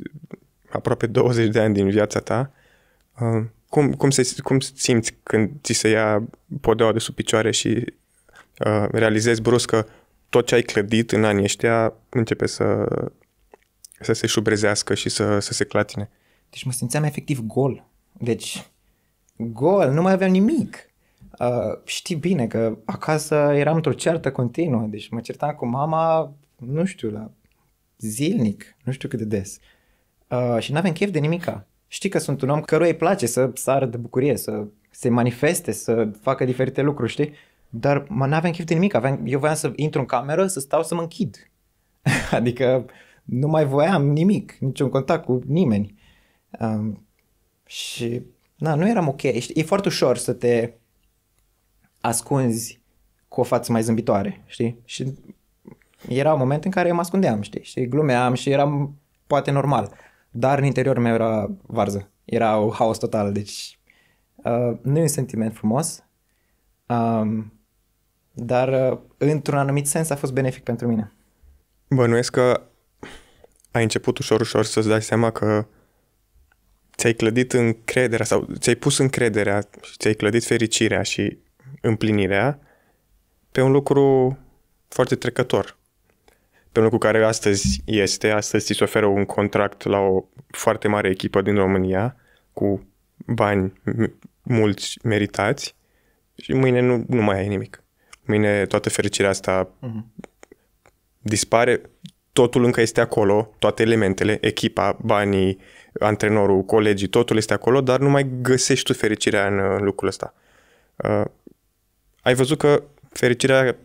aproape 20 de ani din viața ta. Uh, cum, cum, se, cum simți când ți se ia podeaua de sub picioare și uh, realizezi brusc că tot ce ai clădit în anii ăștia începe să, să se șubrezească și să, să se clatine. Deci mă simțeam efectiv gol. Deci, gol, nu mai aveam nimic. Uh, știi bine că acasă eram într-o ceartă continuă, deci mă certam cu mama, nu știu, la zilnic, nu știu cât de des. Uh, și n avem chef de nimica. Știi că sunt un om căruia îi place să sară de bucurie, să se manifeste, să facă diferite lucruri, știi? Dar mă n-aveam chef de nimic, aveam, eu voiam să intru în cameră, să stau să mă închid. adică nu mai voiam nimic, niciun contact cu nimeni. Um, și na, nu eram ok. E foarte ușor să te ascunzi cu o față mai zâmbitoare, știi? Și era un moment în care mă ascundeam, știi? Și glumeam și eram poate normal. Dar în interior meu era varză. Era un haos total, deci uh, nu e un sentiment frumos. Um, dar uh, într-un anumit sens a fost benefic pentru mine. Bănuiesc că ai început ușor, ușor să-ți dai seama că ți-ai clădit încrederea sau ți-ai pus încrederea și ți-ai clădit fericirea și împlinirea pe un lucru foarte trecător. Pe un lucru care astăzi este, astăzi ți se oferă un contract la o foarte mare echipă din România cu bani mulți meritați și mâine nu, nu mai ai nimic mine toată fericirea asta uh-huh. dispare. Totul încă este acolo, toate elementele, echipa, banii, antrenorul, colegii, totul este acolo, dar nu mai găsești tu fericirea în, în lucrul ăsta. Uh, ai văzut că fericirea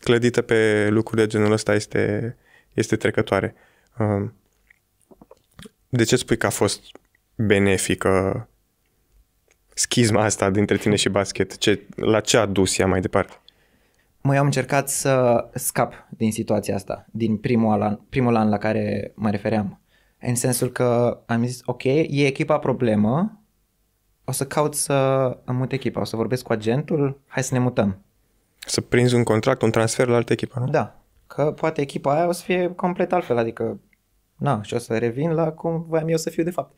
clădită pe lucruri de genul ăsta este, este trecătoare. Uh, de ce spui că a fost benefică schizma asta dintre tine și basket? Ce, la ce a dus ea mai departe? Măi, am încercat să scap din situația asta, din primul an, primul an la care mă refeream. În sensul că am zis, ok, e echipa problemă, o să caut să îmi mut echipa, o să vorbesc cu agentul, hai să ne mutăm. Să prinzi un contract, un transfer la altă echipă, nu? Da, că poate echipa aia o să fie complet altfel, adică, na, și o să revin la cum voiam eu să fiu de fapt.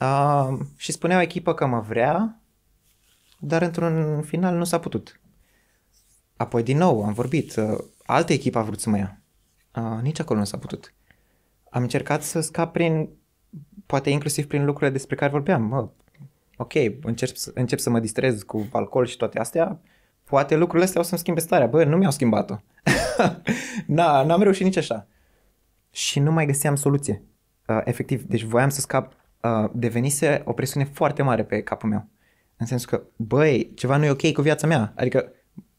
Uh, și spunea o echipă că mă vrea, dar într-un final nu s-a putut. Apoi din nou am vorbit, uh, altă echipă a vrut să mă ia. Uh, nici acolo nu s-a putut. Am încercat să scap prin, poate inclusiv prin lucrurile despre care vorbeam. Mă, ok, încep, să, încep să mă distrez cu alcool și toate astea, poate lucrurile astea o să-mi schimbe starea. Bă, nu mi-au schimbat-o. Na, n-am reușit nici așa. Și nu mai găseam soluție. Uh, efectiv, deci voiam să scap. Uh, devenise o presiune foarte mare pe capul meu. În sensul că, băi, ceva nu e ok cu viața mea. Adică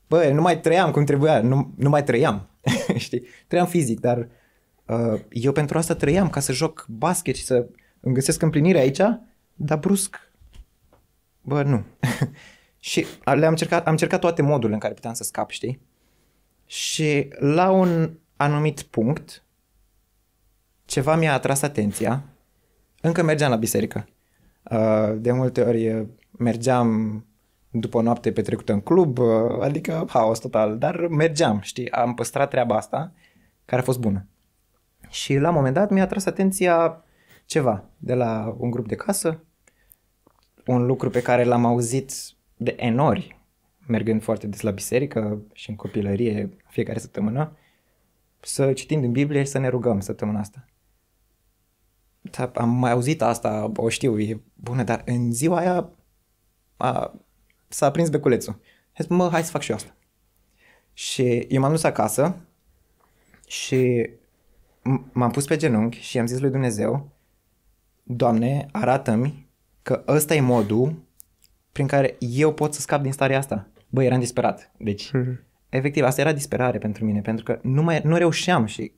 bă, nu mai trăiam cum trebuia, nu, nu mai trăiam, știi? Trăiam fizic, dar uh, eu pentru asta trăiam, ca să joc basket și să îmi găsesc împlinire aici, dar brusc, bă, nu. și le-am cercat, am cercat toate modurile în care puteam să scap, știi? Și la un anumit punct, ceva mi-a atras atenția. Încă mergeam la biserică. Uh, de multe ori uh, mergeam după noapte petrecută în club, uh, adică haos total, dar mergeam, știi, am păstrat treaba asta care a fost bună. Și la un moment dat mi-a tras atenția ceva de la un grup de casă, un lucru pe care l-am auzit de enori, mergând foarte des la biserică și în copilărie fiecare săptămână, să citim din Biblie și să ne rugăm săptămâna asta. Am mai auzit asta, o știu, e bună, dar în ziua aia a, s-a prins beculețul. Hai zis, mă, hai să fac și eu asta. Și eu m-am dus acasă și m-am pus pe genunchi și am zis lui Dumnezeu, Doamne, arată-mi că ăsta e modul prin care eu pot să scap din starea asta. Băi, eram disperat. Deci, mm-hmm. efectiv, asta era disperare pentru mine, pentru că nu, mai, nu reușeam și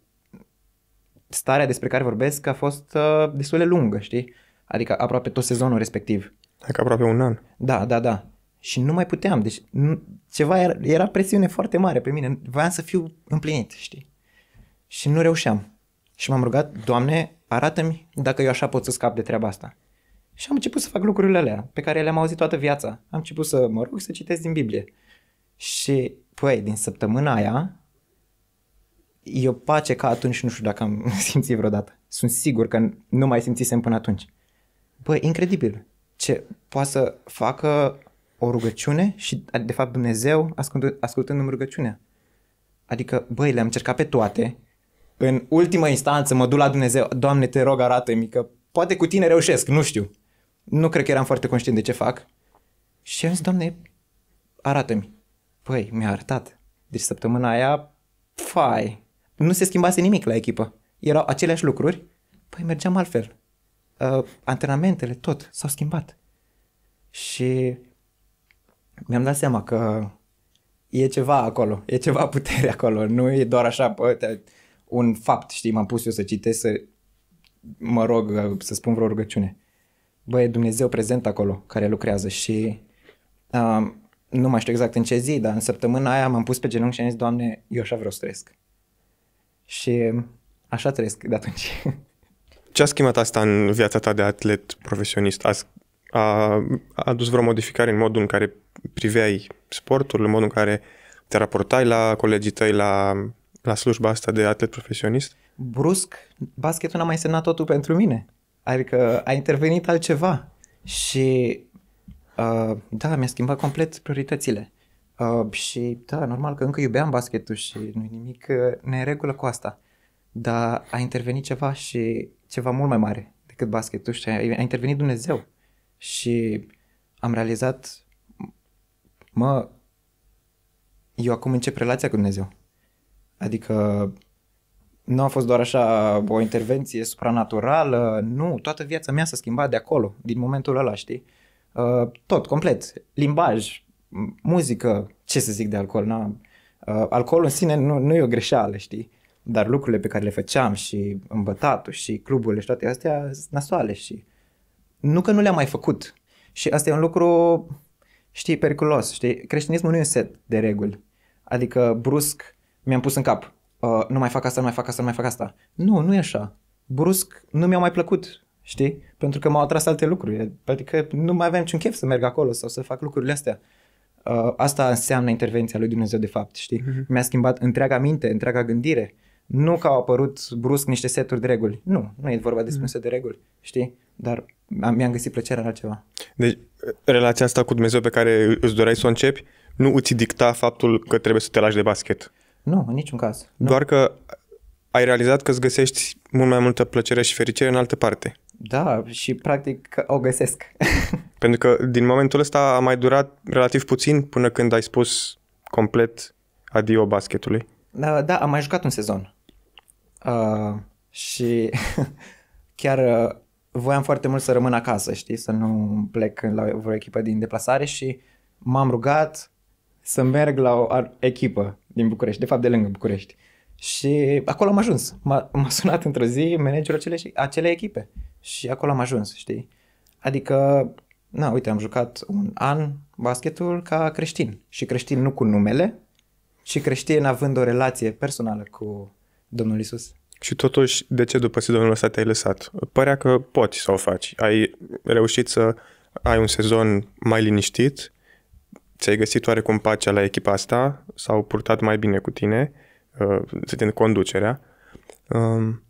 starea despre care vorbesc a fost uh, destul de lungă, știi? Adică aproape tot sezonul respectiv. Adică aproape un an. Da, da, da și nu mai puteam. Deci nu, ceva era, era presiune foarte mare pe mine. Voiam să fiu împlinit, știi? Și nu reușeam. Și m-am rugat, Doamne, arată-mi dacă eu așa pot să scap de treaba asta. Și am început să fac lucrurile alea pe care le-am auzit toată viața. Am început să mă rog să citesc din Biblie. Și, păi, din săptămâna aia, e o pace ca atunci nu știu dacă am simțit vreodată. Sunt sigur că nu mai simțisem până atunci. Bă, incredibil ce poate să facă o rugăciune și, de fapt, Dumnezeu ascultându-mi rugăciunea. Adică, băi, le-am încercat pe toate. În ultima instanță mă duc la Dumnezeu. Doamne, te rog, arată-mi că poate cu tine reușesc, nu știu. Nu cred că eram foarte conștient de ce fac. Și am zis, Doamne, arată-mi. Păi, mi-a arătat. Deci săptămâna aia, fai, nu se schimbase nimic la echipă. Erau aceleași lucruri, păi mergeam altfel. Uh, antrenamentele, tot, s-au schimbat. Și mi-am dat seama că e ceva acolo, e ceva putere acolo, nu e doar așa, bă, te, un fapt, știi, m-am pus eu să citesc, să mă rog, să spun vreo rugăciune. Băi, e Dumnezeu prezent acolo, care lucrează și uh, nu mai știu exact în ce zi, dar în săptămâna aia m-am pus pe genunchi și am zis, Doamne, eu așa vreau să trăiesc. Și așa trăiesc de atunci. Ce a schimbat asta în viața ta de atlet profesionist? A, a adus vreo modificare în modul în care priveai sportul, în modul în care te raportai la colegii tăi, la, la slujba asta de atlet profesionist? Brusc, basketul n-a mai semnat totul pentru mine. Adică a intervenit altceva și uh, da, mi-a schimbat complet prioritățile. Uh, și da, normal că încă iubeam basketul și nu nimic uh, neregulă cu asta. Dar a intervenit ceva și ceva mult mai mare decât basketul și a, a intervenit Dumnezeu. Și am realizat mă, eu acum încep relația cu Dumnezeu. Adică nu a fost doar așa o intervenție supranaturală, nu, toată viața mea s-a schimbat de acolo, din momentul ăla, știi? Uh, tot, complet, limbaj, muzică, ce să zic de alcool, na? Uh, alcoolul în sine nu, nu e o greșeală, știi? Dar lucrurile pe care le făceam și îmbătatul și cluburile și toate astea sunt nasoale și nu că nu le-am mai făcut. Și asta e un lucru știi, periculos, știi? Creștinismul nu e un set de reguli. Adică, brusc, mi-am pus în cap, uh, nu mai fac asta, nu mai fac asta, nu mai fac asta. Nu, nu e așa. Brusc, nu mi-a mai plăcut, știi? Pentru că m-au atras alte lucruri. Adică nu mai aveam niciun chef să merg acolo sau să fac lucrurile astea. Uh, asta înseamnă intervenția lui Dumnezeu, de fapt, știi? Uh-huh. Mi-a schimbat întreaga minte, întreaga gândire. Uh, nu că au apărut brusc niște seturi de reguli. Nu, nu e vorba despre mm. un set de reguli, știi? Dar am, mi-am găsit plăcerea la ceva. Deci, relația asta cu Dumnezeu pe care îți doreai să o începi, nu îți dicta faptul că trebuie să te lași de basket. Nu, în niciun caz. Nu. Doar că ai realizat că îți găsești mult mai multă plăcere și fericire în altă parte. Da, și practic o găsesc. Pentru că din momentul ăsta a mai durat relativ puțin până când ai spus complet adio basketului. Da, da am mai jucat un sezon. Uh, și chiar uh, voiam foarte mult să rămân acasă, știi, să nu plec la vreo echipă din deplasare și m-am rugat să merg la o echipă din București, de fapt de lângă București. Și acolo am ajuns. M-a, m-a sunat într-o zi managerul acele, acele echipe și acolo am ajuns, știi? Adică, na, uite, am jucat un an basketul ca creștin și creștin nu cu numele, ci creștin având o relație personală cu Domnul Isus. Și totuși, de ce după sezonul ăsta te-ai lăsat? Părea că poți să o faci. Ai reușit să ai un sezon mai liniștit, ți-ai găsit oarecum pacea la echipa asta, s-au purtat mai bine cu tine, uh, să te conducerea. Um,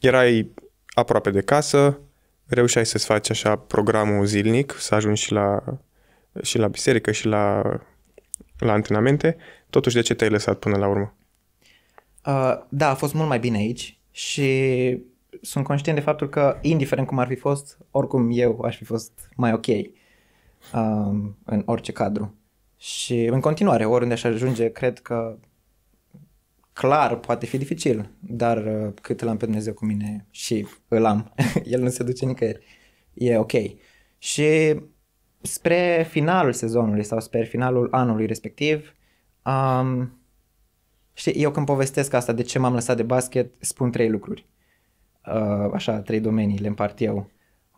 erai aproape de casă, reușeai să-ți faci așa programul zilnic, să ajungi și la, și la biserică și la, la antrenamente. Totuși, de ce te-ai lăsat până la urmă? Uh, da, a fost mult mai bine aici și sunt conștient de faptul că, indiferent cum ar fi fost, oricum eu aș fi fost mai ok uh, în orice cadru. Și în continuare, oriunde aș ajunge, cred că clar poate fi dificil, dar uh, cât îl am pe Dumnezeu cu mine și îl am, el nu se duce nicăieri, e ok. Și spre finalul sezonului sau spre finalul anului respectiv, um, Știi, eu când povestesc asta de ce m-am lăsat de basket, spun trei lucruri. Uh, așa, trei domenii le împart eu.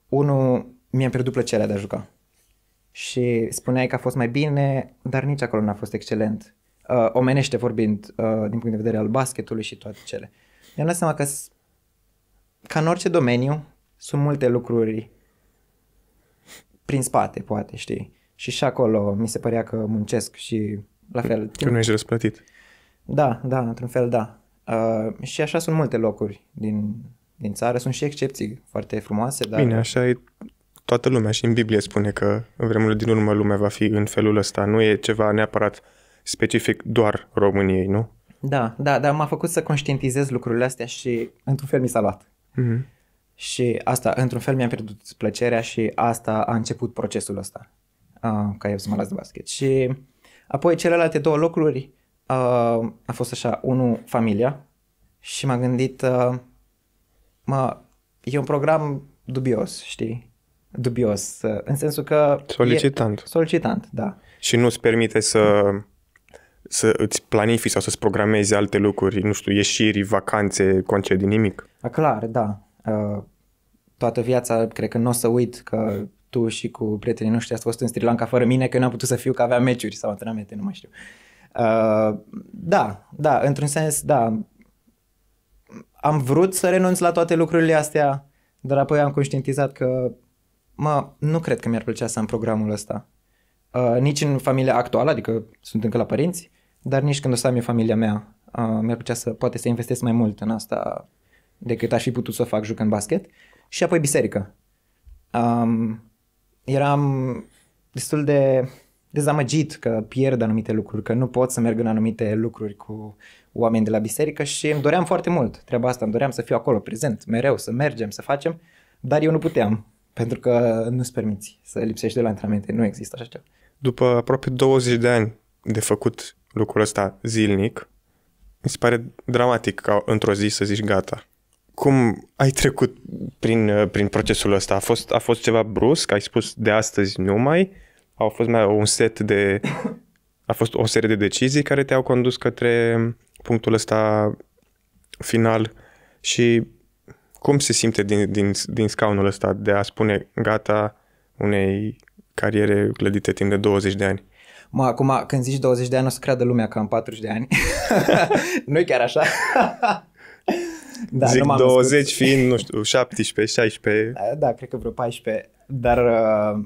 Unu, mi-am pierdut plăcerea de a juca. Și spuneai că a fost mai bine, dar nici acolo n-a fost excelent. Uh, omenește vorbind, uh, din punct de vedere al basketului și toate cele. Mi-am dat seama că, ca în orice domeniu, sunt multe lucruri prin spate, poate, știi. Și și acolo mi se părea că muncesc și la fel. Că nu ești răsplătit. Da, da, într-un fel da. Uh, și așa sunt multe locuri din, din țară, sunt și excepții foarte frumoase. Dar... Bine, așa e toată lumea și în Biblie spune că în vremurile din urmă lumea va fi în felul ăsta, nu e ceva neapărat specific doar României, nu? Da, da, dar m-a făcut să conștientizez lucrurile astea și într-un fel mi s-a luat. Mm-hmm. Și asta, într-un fel mi-a pierdut plăcerea și asta a început procesul ăsta, uh, ca eu să mă las de basket. Și apoi celelalte două locuri uh, a fost așa, unul, familia și m-am gândit, uh, mă, e un program dubios, știi? Dubios, uh, în sensul că... Solicitant. E solicitant, da. Și nu-ți permite să să îți planifici sau să-ți programezi alte lucruri, nu știu, ieșiri, vacanțe, concedii, nimic. Clar, da. Toată viața, cred că nu o să uit că tu și cu prietenii noștri ați fost în Sri Lanka fără mine, că eu n-am putut să fiu, că aveam meciuri sau antrenamente, nu mai știu. Uh, Uh, da, da, într-un sens, da. Am vrut să renunț la toate lucrurile astea, dar apoi am conștientizat că, mă, nu cred că mi-ar plăcea să am programul ăsta. Uh, nici în familia actuală, adică sunt încă la părinți, dar nici când o să am eu familia mea, uh, mi-ar plăcea să, poate să investesc mai mult în asta decât aș fi putut să fac jucând basket. Și apoi biserică. Um, eram destul de dezamăgit că pierd anumite lucruri, că nu pot să merg în anumite lucruri cu oameni de la biserică și îmi doream foarte mult treaba asta, îmi doream să fiu acolo prezent, mereu, să mergem, să facem, dar eu nu puteam, pentru că nu-ți permiți să lipsești de la antrenamente, nu există așa ceva. După aproape 20 de ani de făcut lucrul ăsta zilnic, mi se pare dramatic ca într-o zi să zici gata. Cum ai trecut prin, prin procesul ăsta? A fost, a fost ceva brusc? Ai spus de astăzi nu mai? au fost mai un set de... A fost o serie de decizii care te-au condus către punctul ăsta final și cum se simte din, din, din scaunul ăsta de a spune gata unei cariere clădite timp de 20 de ani? Mă, acum, când zici 20 de ani, o să creadă lumea că am 40 de ani. nu e chiar așa. Da, Zic nu 20 născut. fiind, nu știu, 17, 16. Da, da cred că vreo 14. Dar, uh,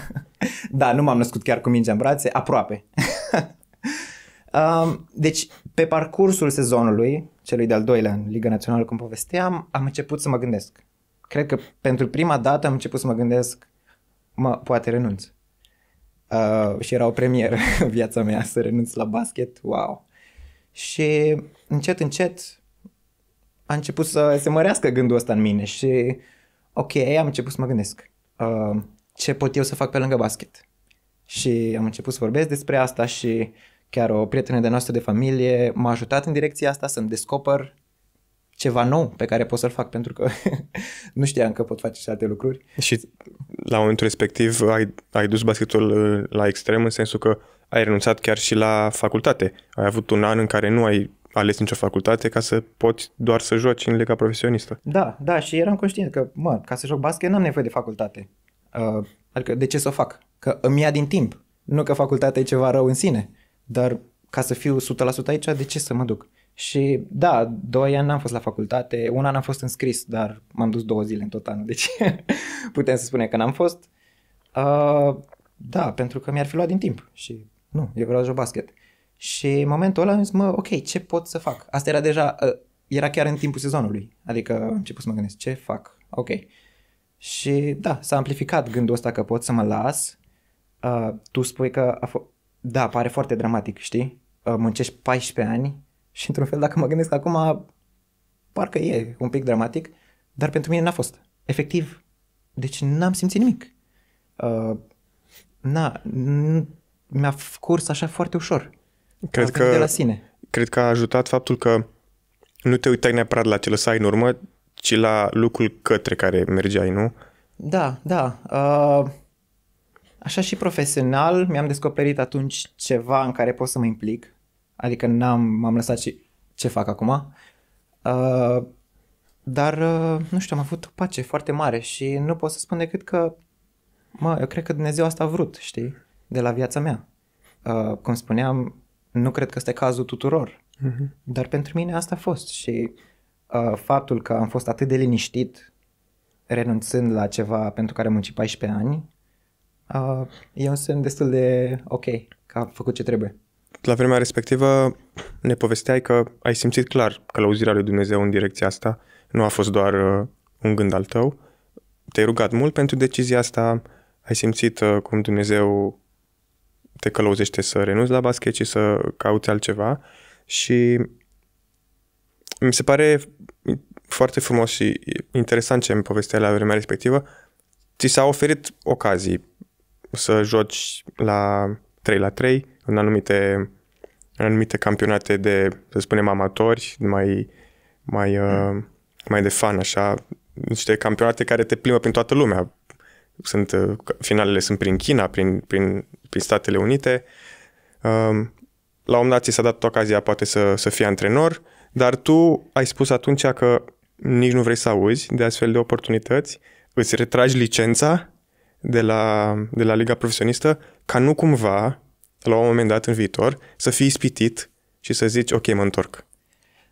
da, nu m-am născut chiar cu mingea în brațe, aproape. Um, deci, pe parcursul sezonului, celui de-al doilea în Liga Națională, cum povesteam, am început să mă gândesc. Cred că pentru prima dată am început să mă gândesc, mă, poate renunț. Uh, și era o premieră în viața mea să renunț la basket, wow. Și încet, încet a început să se mărească gândul ăsta în mine și ok, am început să mă gândesc uh, ce pot eu să fac pe lângă basket. Și am început să vorbesc despre asta și chiar o prietenă de noastră de familie m-a ajutat în direcția asta să-mi descoper ceva nou pe care pot să-l fac pentru că nu știam că pot face și alte lucruri. Și la momentul respectiv ai, ai dus basketul uh, la extrem în sensul că ai renunțat chiar și la facultate. Ai avut un an în care nu ai ales nicio facultate ca să poți doar să joci în lega profesionistă. Da, da, și eram conștient că, mă, ca să joc basket n-am nevoie de facultate. Uh, adică, de ce să o fac? Că îmi ia din timp. Nu că facultatea e ceva rău în sine, dar ca să fiu 100% aici, de ce să mă duc? Și da, doi ani n-am fost la facultate, un an am fost înscris, dar m-am dus două zile în tot anul, deci putem să spunem că n-am fost. Uh, da, pentru că mi-ar fi luat din timp și nu, eu vreau să joc basket. Și în momentul ăla am zis, mă, ok, ce pot să fac? Asta era deja, ă, era chiar în timpul sezonului. Adică am început să mă gândesc, ce fac? Ok. Și da, s-a amplificat gândul ăsta că pot să mă las. Uh, tu spui că, a f- da, pare foarte dramatic, știi? Uh, muncești 14 ani și într-un fel, dacă mă gândesc acum, parcă e un pic dramatic, dar pentru mine n-a fost. Efectiv, deci n-am simțit nimic. Uh, na, n- mi-a curs așa foarte ușor. Cred că, de la sine. cred că a ajutat faptul că nu te uitai neapărat la ce lăsai în urmă, ci la lucrul către care mergeai, nu? Da, da. Uh, așa și profesional mi-am descoperit atunci ceva în care pot să mă implic. Adică n-am, m-am lăsat și ce fac acum. Uh, dar, uh, nu știu, am avut o pace foarte mare și nu pot să spun decât că, mă, eu cred că Dumnezeu asta a vrut, știi, de la viața mea. cum spuneam, nu cred că este cazul tuturor, Mm-hmm. dar pentru mine asta a fost și uh, faptul că am fost atât de liniștit renunțând la ceva pentru care muncii 14 ani, uh, e un semn destul de ok că am făcut ce trebuie. La vremea respectivă ne povesteai că ai simțit clar călăuzirea lui Dumnezeu în direcția asta, nu a fost doar uh, un gând al tău, te-ai rugat mult pentru decizia asta, ai simțit uh, cum Dumnezeu te călăuzește să renunți la basket și să cauți altceva și mi se pare foarte frumos și interesant ce îmi povestea la vremea respectivă. Ți s-a oferit ocazii să joci la 3 la 3 în anumite, în anumite campionate de, să spunem, amatori, mai, mai, mm. uh, mai de fan, așa, niște campionate care te plimbă prin toată lumea sunt, uh, finalele sunt prin China, prin, prin, prin Statele Unite. Um, la un moment dat ți s-a dat ocazia poate să, să fie antrenor, dar tu ai spus atunci că nici nu vrei să auzi de astfel de oportunități, îți retragi licența de la, de la Liga Profesionistă ca nu cumva, la un moment dat în viitor, să fii ispitit și să zici, ok, mă întorc.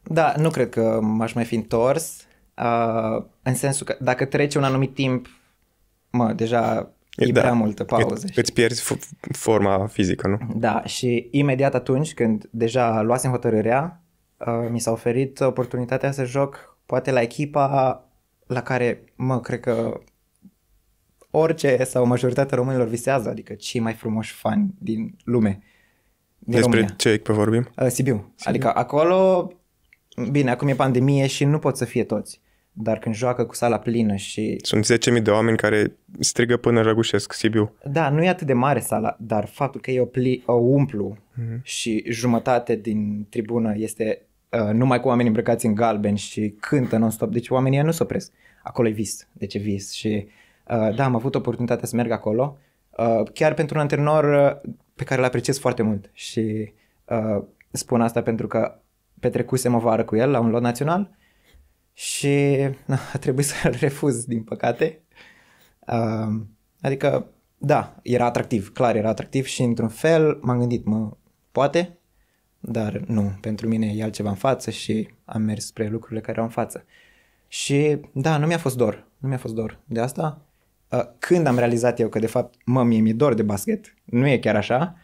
Da, nu cred că m-aș mai fi întors, uh, în sensul că dacă trece un anumit timp mă, deja e da, prea multă pauză. Îți, pierzi pierzi forma fizică, nu? Da, și imediat atunci când deja luasem hotărârea, uh, mi s-a oferit oportunitatea să joc poate la echipa la care, mă, cred că orice sau majoritatea românilor visează, adică cei mai frumoși fani din lume. Din Despre România. ce echipă vorbim? Uh, Sibiu. Sibiu. Adică acolo, bine, acum e pandemie și nu pot să fie toți dar când joacă cu sala plină și... Sunt 10.000 de oameni care strigă până răgușesc Sibiu. Da, nu e atât de mare sala, dar faptul că eu pli, o umplu mm-hmm. și jumătate din tribună este uh, numai cu oameni îmbrăcați în galben și cântă non-stop, deci oamenii nu se opresc. Acolo e vis, deci e vis și uh, da, am avut oportunitatea să merg acolo, uh, chiar pentru un antrenor uh, pe care îl apreciez foarte mult și uh, spun asta pentru că petrecusem o vară cu el la un lot național uh, și na, a trebuit să-l refuz, din păcate. Uh, adică, da, era atractiv, clar era atractiv și într-un fel m-am gândit, mă, poate, dar nu, pentru mine e altceva în față și am mers spre lucrurile care erau în față. Și da, nu mi-a fost dor, nu mi-a fost dor de asta. Uh, când am realizat eu că de fapt, mă, mie mi-e dor de basket, nu e chiar așa,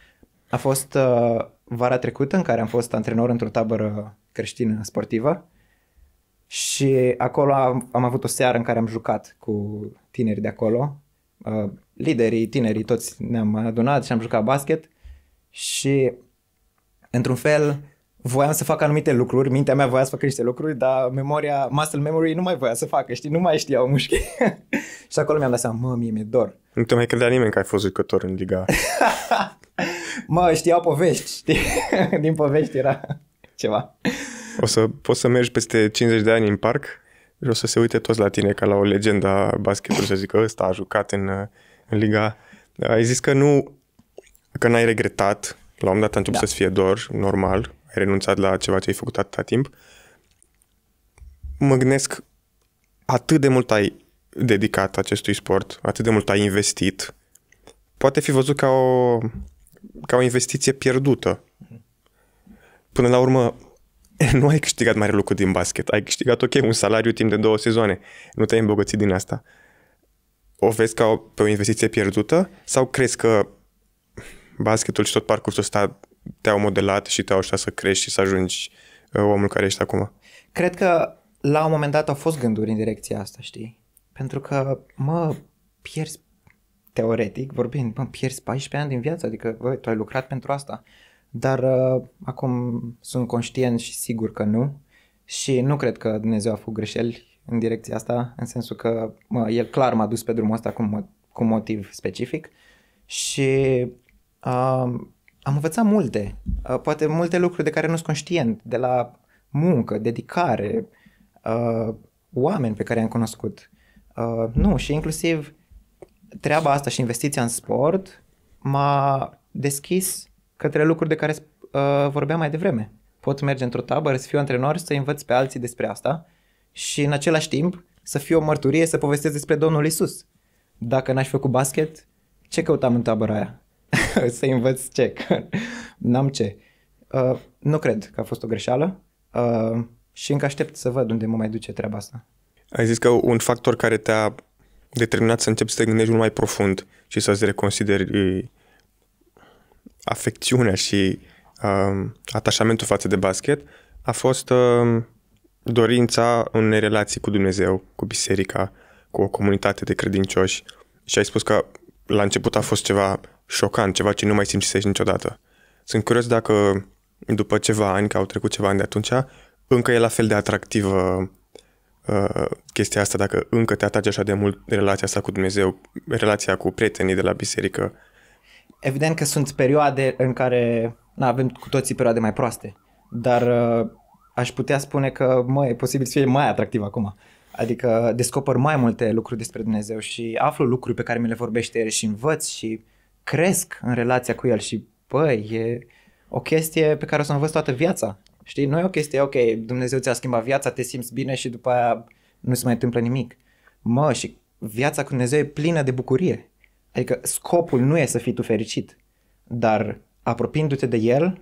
a fost uh, vara trecută în care am fost antrenor într-o tabără creștină sportivă și acolo am, am avut o seară în care am jucat cu tineri de acolo, uh, liderii, tinerii, toți ne-am adunat și am jucat basket și într-un fel voiam să fac anumite lucruri, mintea mea voia să facă niște lucruri, dar memoria, muscle memory nu mai voia să facă, știi, nu mai știau mușchi. și acolo mi-am dat seama, mă, mie mi-e dor. Nu te mai credea nimeni că ai fost jucător în liga. mă, știau povești, știi, din povești era ceva. O să poți să mergi peste 50 de ani în parc și o să se uite toți la tine ca la o legendă a basketului, să zică ăsta a jucat în, în liga. Ai zis că nu, că n-ai regretat, la un moment dat a început da. să-ți fie dor, normal, ai renunțat la ceva ce ai făcut atâta timp. Mă gândesc, atât de mult ai dedicat acestui sport, atât de mult ai investit, poate fi văzut ca o, ca o investiție pierdută. Mhm. Până la urmă, nu ai câștigat mare lucru din basket. Ai câștigat, ok, un salariu timp de două sezoane. Nu te-ai îmbogățit din asta. O vezi ca o, pe o investiție pierdută sau crezi că basketul și tot parcursul ăsta te-au modelat și te-au ajutat să crești și să ajungi uh, omul care ești acum? Cred că la un moment dat au fost gânduri în direcția asta, știi? Pentru că, mă, pierzi, teoretic vorbind, mă, pierzi 14 ani din viață, adică, bă, tu ai lucrat pentru asta. Dar uh, acum sunt conștient și sigur că nu. Și nu cred că Dumnezeu a făcut greșeli în direcția asta, în sensul că mă, El clar m-a dus pe drumul ăsta cu, mo- cu motiv specific. Și uh, am învățat multe, uh, poate multe lucruri de care nu sunt conștient, de la muncă, dedicare, uh, oameni pe care i-am cunoscut. Uh, nu, și inclusiv treaba asta și investiția în sport m-a deschis către lucruri de care uh, vorbeam mai devreme. Pot merge într-o tabără, să fiu antrenor, să învăț pe alții despre asta și în același timp să fiu o mărturie, să povestesc despre Domnul Isus. Dacă n-aș făcut basket, ce căutam în tabăra aia? să învăț ce? N-am ce. Uh, nu cred că a fost o greșeală uh, și încă aștept să văd unde mă mai duce treaba asta. Ai zis că un factor care te-a determinat să începi să te gândești mult mai profund și să-ți reconsideri afecțiunea și uh, atașamentul față de basket a fost uh, dorința unei relații cu Dumnezeu, cu biserica, cu o comunitate de credincioși. Și ai spus că la început a fost ceva șocant, ceva ce nu mai simțisești niciodată. Sunt curios dacă după ceva ani, că au trecut ceva ani de atunci, încă e la fel de atractivă uh, chestia asta, dacă încă te atrage așa de mult de relația asta cu Dumnezeu, relația cu prietenii de la biserică, Evident că sunt perioade în care na, avem cu toții perioade mai proaste, dar uh, aș putea spune că mă, e posibil să fie mai atractiv acum. Adică descoper mai multe lucruri despre Dumnezeu și aflu lucruri pe care mi le vorbește El și învăț și cresc în relația cu El și, băi, e o chestie pe care o să învăț toată viața. Știi, nu e o chestie, ok, Dumnezeu ți-a schimbat viața, te simți bine și după aia nu se mai întâmplă nimic. Mă, și viața cu Dumnezeu e plină de bucurie. Adică scopul nu e să fii tu fericit, dar apropiindu-te de el,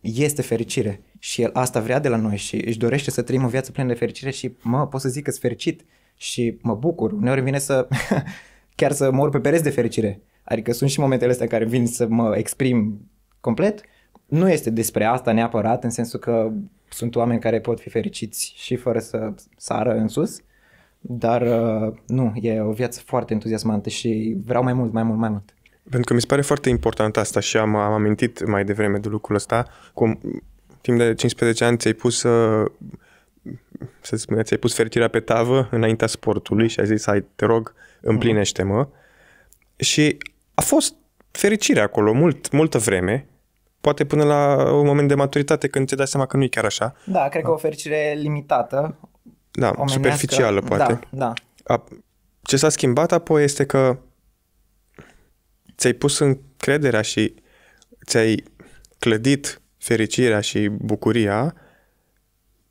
este fericire. Și el asta vrea de la noi și își dorește să trăim o viață plină de fericire și mă, pot să zic că sunt fericit și mă bucur. Uneori vine să chiar să mor pe pereți de fericire. Adică sunt și momentele astea care vin să mă exprim complet. Nu este despre asta neapărat, în sensul că sunt oameni care pot fi fericiți și fără să sară în sus, dar uh, nu, e o viață foarte entuziasmantă și vreau mai mult, mai mult, mai mult. Pentru că mi se pare foarte important asta și am, am amintit mai devreme de lucrul ăsta, cum timp de 15 ani ți-ai pus uh, să, să spune, ți-ai pus fericirea pe tavă înaintea sportului și ai zis, hai, te rog, împlinește-mă. Și a fost fericire acolo mult, multă vreme, poate până la un moment de maturitate când ți dai seama că nu e chiar așa. Da, cred că o fericire limitată, da, omenească. superficială, poate. Da, da. A, ce s-a schimbat apoi este că ți-ai pus crederea și ți-ai clădit fericirea și bucuria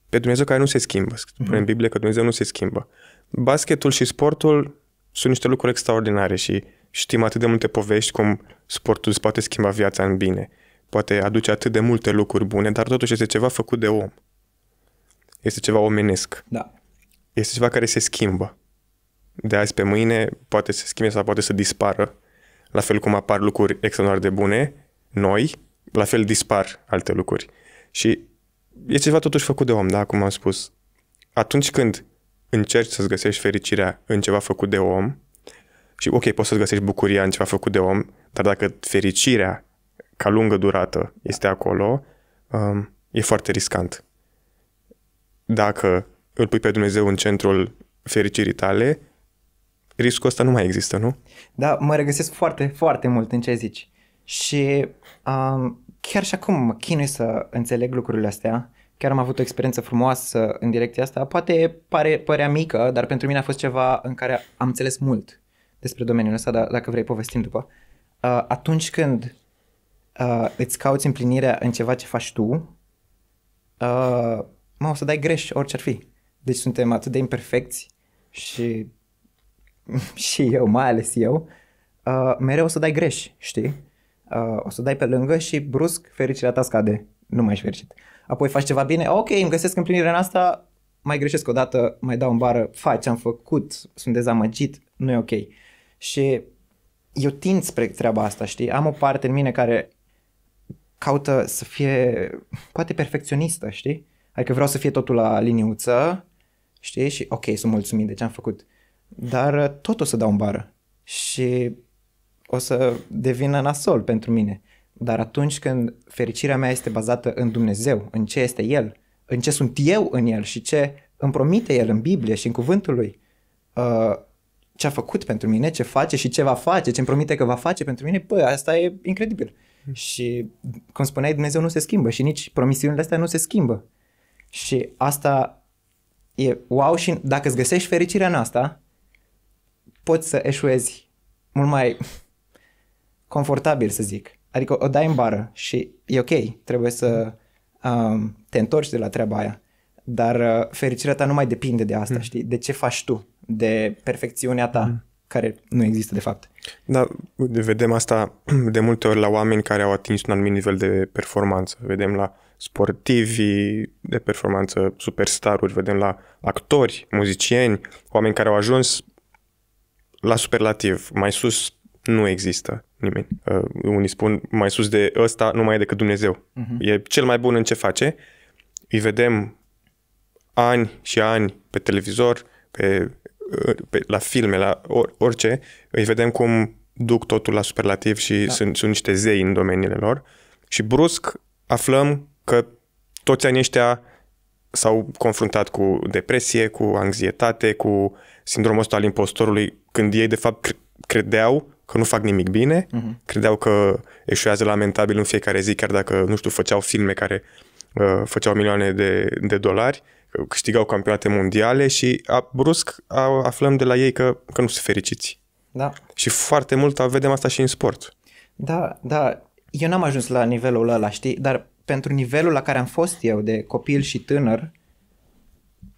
pe Dumnezeu care nu se schimbă. Spune mm-hmm. în Biblie că Dumnezeu nu se schimbă. Basketul și sportul sunt niște lucruri extraordinare și știm atât de multe povești cum sportul îți poate schimba viața în bine. Poate aduce atât de multe lucruri bune, dar totuși este ceva făcut de om. Este ceva omenesc. Da. Este ceva care se schimbă. De azi pe mâine poate să schimbe sau poate să dispară. La fel cum apar lucruri extraordinar de bune, noi, la fel dispar alte lucruri. Și e ceva totuși făcut de om, da, cum am spus. Atunci când încerci să-ți găsești fericirea în ceva făcut de om, și ok, poți să-ți găsești bucuria în ceva făcut de om, dar dacă fericirea ca lungă durată este acolo, um, e foarte riscant dacă îl pui pe Dumnezeu în centrul fericirii tale, riscul ăsta nu mai există, nu? Da, mă regăsesc foarte, foarte mult în ce zici. Și um, chiar și acum mă chinui să înțeleg lucrurile astea. Chiar am avut o experiență frumoasă în direcția asta. Poate pare, părea mică, dar pentru mine a fost ceva în care am înțeles mult despre domeniul ăsta, dar dacă vrei povestim după. Uh, atunci când uh, îți cauți împlinirea în ceva ce faci tu, uh, mă, o să dai greș orice ar fi. Deci suntem atât de imperfecți și, și eu, mai ales eu, uh, mereu o să dai greș, știi? Uh, o să dai pe lângă și brusc fericirea ta scade. Nu mai ești fericit. Apoi faci ceva bine, ok, îmi găsesc împlinirea în asta, mai greșesc o dată, mai dau în bară, faci am făcut, sunt dezamăgit, nu e ok. Și eu tind spre treaba asta, știi? Am o parte în mine care caută să fie poate perfecționistă, știi? Adică vreau să fie totul la liniuță, știi? Și ok, sunt mulțumit de ce am făcut. Dar uh, tot o să dau în bară. Și o să devină nasol pentru mine. Dar atunci când fericirea mea este bazată în Dumnezeu, în ce este El, în ce sunt eu în El și ce îmi promite El în Biblie și în cuvântul Lui, uh, ce a făcut pentru mine, ce face și ce va face, ce îmi promite că va face pentru mine, păi asta e incredibil. Mm. Și, cum spuneai, Dumnezeu nu se schimbă și nici promisiunile astea nu se schimbă. Și asta e wow și dacă îți găsești fericirea în asta, poți să eșuezi mult mai confortabil, să zic. Adică o dai în bară și e ok, trebuie să um, te întorci de la treaba aia. Dar uh, fericirea ta nu mai depinde de asta, mm. știi? De ce faci tu, de perfecțiunea ta, mm. care nu există de fapt. Da, vedem asta de multe ori la oameni care au atins un anumit nivel de performanță. Vedem la uh, sportivi de performanță, superstaruri, vedem la actori, muzicieni, oameni care au ajuns la superlativ, mai sus nu există nimeni. Uh, unii spun mai sus de ăsta nu mai e decât Dumnezeu. Uh-huh. E cel mai bun în ce face. Îi vedem ani și ani pe televizor, pe, uh, pe la filme, la or, orice. Îi vedem cum duc totul la superlativ și da. sunt, sunt niște zei în domeniile lor. Și brusc aflăm că toți anii ăștia s-au confruntat cu depresie, cu anxietate, cu sindromul ăsta al impostorului, când ei de fapt credeau că nu fac nimic bine, uh-huh. credeau că eșuează lamentabil în fiecare zi, chiar dacă, nu știu, făceau filme care uh, făceau milioane de, de dolari, câștigau campionate mondiale și a, brusc a, aflăm de la ei că, că nu sunt fericiți. Da. Și foarte mult vedem asta și în sport. Da, da. Eu n-am ajuns la nivelul ăla, știi, dar pentru nivelul la care am fost eu de copil și tânăr,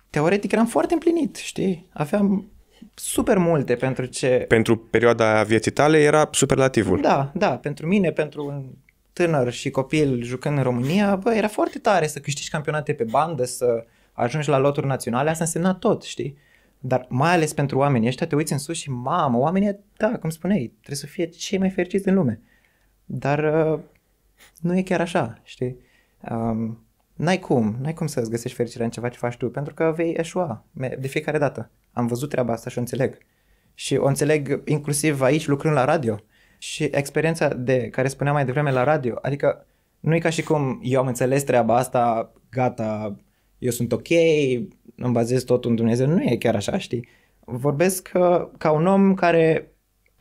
teoretic eram foarte împlinit, știi? Aveam super multe pentru ce... Pentru perioada vieții tale era superlativul. Da, da, pentru mine, pentru un tânăr și copil jucând în România, bă, era foarte tare să câștigi campionate pe bandă, să ajungi la loturi naționale, asta însemna tot, știi? Dar mai ales pentru oamenii ăștia, te uiți în sus și mamă, oamenii, da, cum spuneai, trebuie să fie cei mai fericiți din lume. Dar uh, nu e chiar așa, știi? Um, n-ai cum, n-ai cum să-ți găsești fericirea în ceva ce faci tu, pentru că vei eșua de fiecare dată. Am văzut treaba asta și o înțeleg. Și o înțeleg inclusiv aici lucrând la radio. Și experiența de care spuneam mai devreme la radio, adică nu e ca și cum eu am înțeles treaba asta, gata, eu sunt ok, îmi bazez totul în Dumnezeu. Nu e chiar așa, știi? Vorbesc uh, ca un om care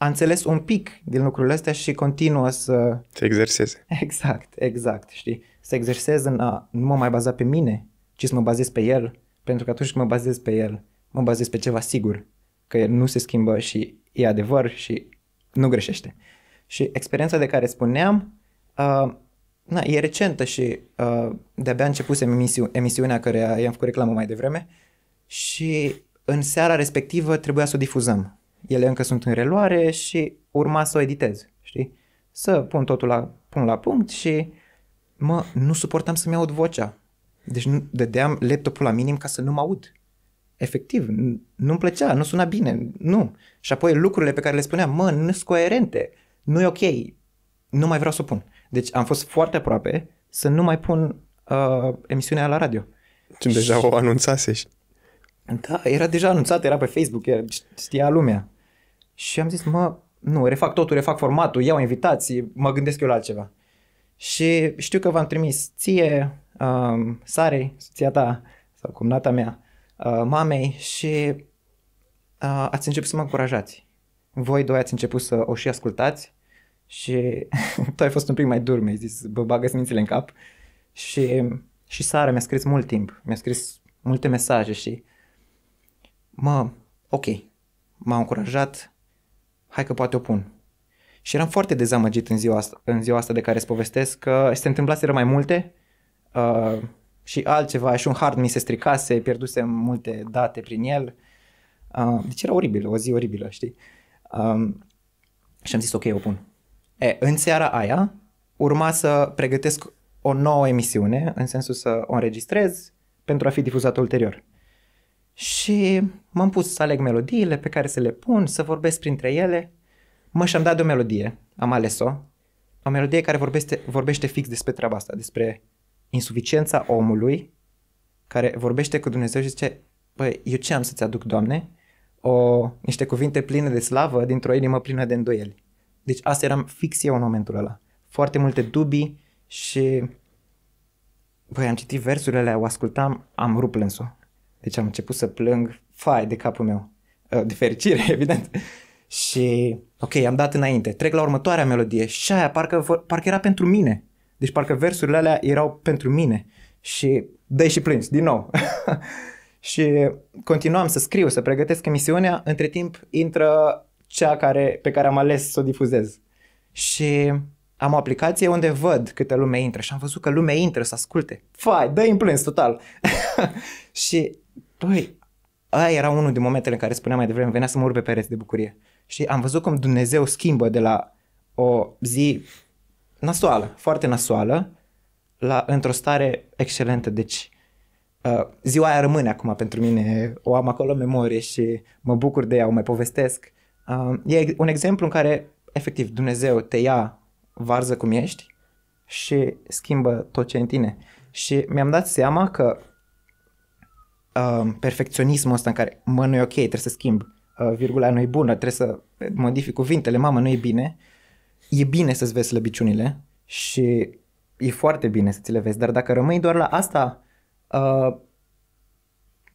a înțeles un pic din lucrurile astea și continuă să... Se exerseze. Exact, exact, știi? Să exersez în a nu mă mai baza pe mine, ci să mă bazez pe el, pentru că atunci când mă bazez pe el, mă bazez pe ceva sigur, că el nu se schimbă și e adevăr și nu greșește. Și experiența de care spuneam, uh, na, e recentă și uh, de-abia începusem emisiu- emisiunea care i-am făcut reclamă mai devreme și în seara respectivă trebuia să o difuzăm ele încă sunt în reluare și urma să o editez, știi? Să pun totul la, pun la punct și mă, nu suportam să-mi aud vocea. Deci nu, dădeam laptopul la minim ca să nu mă aud. Efectiv, nu-mi plăcea, nu suna bine, nu. Și apoi lucrurile pe care le spuneam, mă, nu sunt coerente, nu e ok, nu mai vreau să o pun. Deci am fost foarte aproape să nu mai pun uh, emisiunea la radio. și... deja o anunțasești. Da, era deja anunțat, era pe Facebook, era, știa lumea. Și am zis, mă, nu, refac totul, refac formatul, iau invitații, mă gândesc eu la altceva. Și știu că v-am trimis ție, um, Sarei, soția ta, sau cumnata mea, uh, mamei și uh, ați început să mă încurajați. Voi doi ați început să o și ascultați și tu ai fost un pic mai dur, mi-ai zis, bă, bagă mințile în cap. Și, și Sara mi-a scris mult timp, mi-a scris multe mesaje și mă, ok, m-a încurajat, hai că poate o pun. Și eram foarte dezamăgit în ziua asta, în ziua asta de care îți povestesc că se întâmplaseră mai multe uh, și altceva și un hard mi se stricase, pierdusem multe date prin el. Uh, deci era oribil, o zi oribilă, știi? Uh, și am zis, ok, o pun. E, în seara aia urma să pregătesc o nouă emisiune, în sensul să o înregistrez pentru a fi difuzată ulterior și m-am pus să aleg melodiile pe care să le pun, să vorbesc printre ele. Mă și-am dat de o melodie, am ales-o, o melodie care vorbește, vorbește fix despre treaba asta, despre insuficiența omului care vorbește cu Dumnezeu și zice, păi, eu ce am să-ți aduc, Doamne? O, niște cuvinte pline de slavă dintr-o inimă plină de îndoieli. Deci asta eram fix eu în momentul ăla. Foarte multe dubii și, băi, am citit versurile, o ascultam, am rupt plânsul. Deci am început să plâng, fai de capul meu, ă, de fericire, evident. Și, ok, am dat înainte, trec la următoarea melodie și aia parcă, parcă era pentru mine. Deci parcă versurile alea erau pentru mine. Și dai și plângi, din nou. și continuam să scriu, să pregătesc emisiunea, între timp intră cea care, pe care am ales să o difuzez. Și am o aplicație unde văd câte lume intră și am văzut că lumea intră să asculte. Fai, dă în plâns total. și Păi, aia era unul din momentele în care spuneam mai devreme, venea să mă urbe pereți de bucurie. Și am văzut cum Dumnezeu schimbă de la o zi nasoală, foarte nasoală, la, într-o stare excelentă. Deci, uh, ziua aia rămâne acum pentru mine, o am acolo în memorie și mă bucur de ea, o mai povestesc. Uh, e un exemplu în care, efectiv, Dumnezeu te ia varză cum ești și schimbă tot ce e în tine. Și mi-am dat seama că Um, perfecționismul ăsta în care, mă, nu e ok, trebuie să schimb, uh, virgula nu e bună, trebuie să modific cuvintele, mamă, nu e bine. E bine să-ți vezi slăbiciunile și e foarte bine să ți le vezi, dar dacă rămâi doar la asta, uh,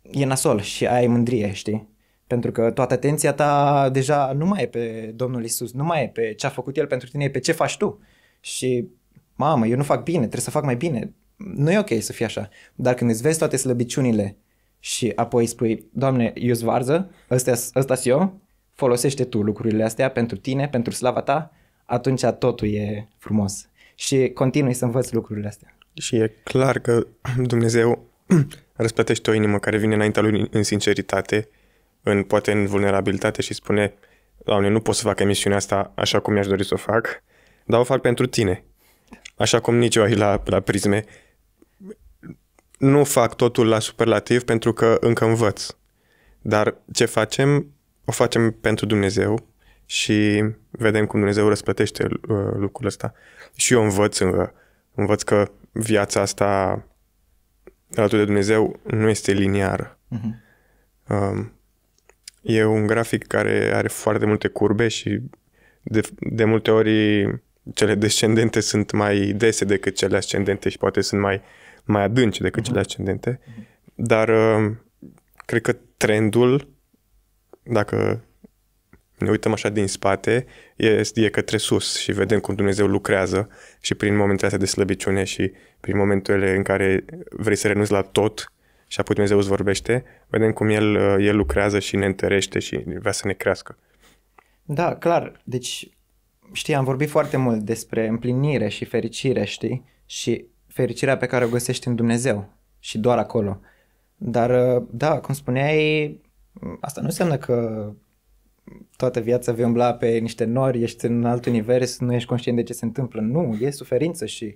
e nasol și ai mândrie, știi? Pentru că toată atenția ta deja nu mai e pe Domnul Isus, nu mai e pe ce a făcut El pentru tine, e pe ce faci tu. Și, mamă, eu nu fac bine, trebuie să fac mai bine. Nu e ok să fie așa. Dar când îți vezi toate slăbiciunile și apoi spui, Doamne, eu varză, ăsta eu, folosește Tu lucrurile astea pentru Tine, pentru slava Ta, atunci totul e frumos. Și continui să învăț lucrurile astea. Și e clar că Dumnezeu răsplătește o inimă care vine înaintea Lui în sinceritate, în, poate în vulnerabilitate și spune, Doamne, nu pot să fac emisiunea asta așa cum mi-aș dori să o fac, dar o fac pentru Tine. Așa cum nici eu la, la prisme nu fac totul la superlativ pentru că încă învăț. Dar ce facem, o facem pentru Dumnezeu și vedem cum Dumnezeu răsplătește uh, lucrul ăsta. Și eu învăț încă. Învăț că viața asta alături de Dumnezeu nu este liniară. Uh-huh. Um, e un grafic care are foarte multe curbe și de, de multe ori cele descendente sunt mai dese decât cele ascendente și poate sunt mai uh, mai adânci decât mhm. cele ascendente, dar uh, cred că trendul, dacă ne uităm așa din spate, e, e către sus și vedem cum Dumnezeu lucrează și prin momentele astea de slăbiciune și prin momentele în care vrei să renunți la tot și apoi Dumnezeu îți vorbește, vedem cum El, uh, El lucrează și ne întărește și vrea să ne crească. Da, clar. Deci, știi, am vorbit foarte mult despre împlinire și fericire, știi? Și fericirea pe care o găsești în Dumnezeu și doar acolo. Dar, uh, da, cum spuneai, asta nu înseamnă că toată viața vei umbla pe niște nori, ești în alt univers, nu ești conștient de ce se întâmplă. Nu, e suferință și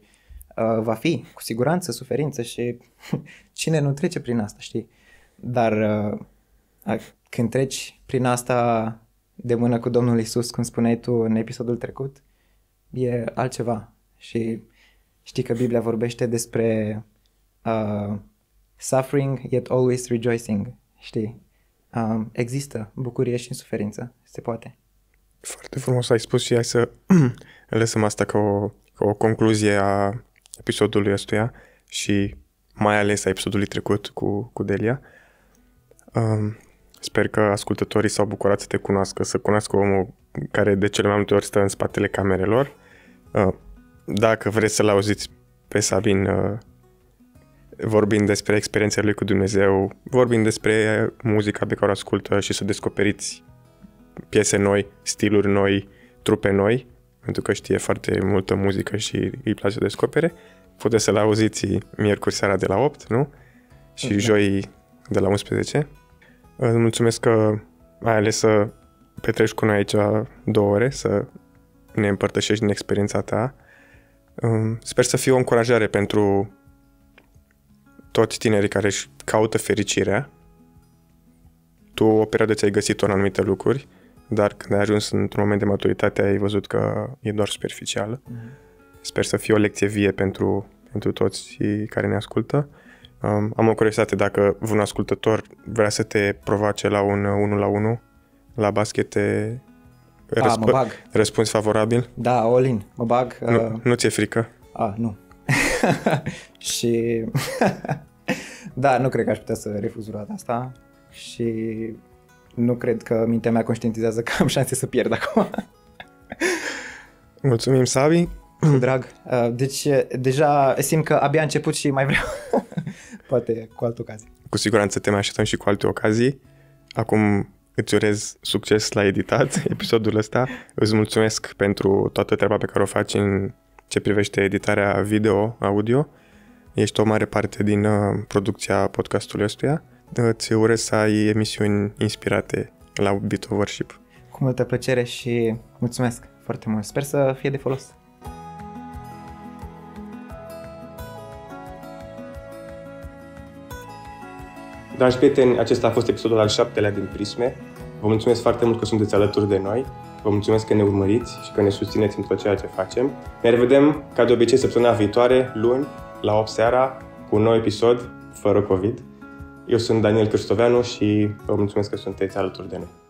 uh, va fi, cu siguranță, suferință și cine nu trece prin asta, știi? Dar uh, când treci prin asta de mână cu Domnul Isus, cum spuneai tu în episodul trecut, e altceva și Știi că Biblia vorbește despre uh, suffering yet always rejoicing. Știi? Um, există bucurie și în suferință. Se poate. Foarte frumos ai spus și hai să lăsăm asta ca o, ca o concluzie a episodului ăstuia și mai ales a episodului trecut cu, cu Delia. Um, sper că ascultătorii s-au bucurat să te cunoască, să cunoască omul care de cele mai multe ori stă în spatele camerelor, uh, dacă vreți să-l auziți pe Sabin uh, vorbind despre experiențele lui cu Dumnezeu, vorbind despre muzica pe care o ascultă și să descoperiți piese noi, stiluri noi, trupe noi, pentru că știe foarte multă muzică și îi place să descopere. Puteți să-l auziți miercuri seara de la 8, nu? Și okay. Exact. joi de la 11. Îți mulțumesc că ai ales să petreci cu noi aici două ore, să ne împărtășești din experiența ta Um, sper să fie o încurajare pentru toți tinerii care își caută fericirea. Tu o perioadă ți-ai găsit-o în anumite lucruri, dar când ai ajuns într-un moment de maturitate ai văzut că e doar superficială. Mm-hmm. Sper să fie o lecție vie pentru, pentru toți care ne ascultă. Um, am o curiositate dacă un ascultător vrea să te provoace la un 1 la 1 la basket, Răsp- A, mă bag. Răspuns favorabil? Da, Olin, mă bag. Nu, uh... nu ți-e frică? A, nu. și... da, nu cred că aș putea să refuz vreodată asta și nu cred că mintea mea conștientizează că am șanse să pierd acum. Mulțumim, Savi. Cu drag. Uh, deci, uh, deja simt că abia a început și mai vreau. Poate cu altă ocazie. Cu siguranță te mai așteptăm și cu alte ocazii. Acum Îți urez succes la editat episodul ăsta. Îți mulțumesc pentru toată treaba pe care o faci în ce privește editarea video, audio. Ești o mare parte din uh, producția podcastului ăstuia. Îți urez să ai emisiuni inspirate la Beat of Worship. Cu multă plăcere și mulțumesc foarte mult. Sper să fie de folos. Dragi prieteni, acesta a fost episodul al șaptelea din Prisme. Vă mulțumesc foarte mult că sunteți alături de noi. Vă mulțumesc că ne urmăriți și că ne susțineți în tot ceea ce facem. Ne revedem, ca de obicei, săptămâna viitoare, luni, la 8 seara, cu un nou episod, fără COVID. Eu sunt Daniel Cristoveanu și vă mulțumesc că sunteți alături de noi.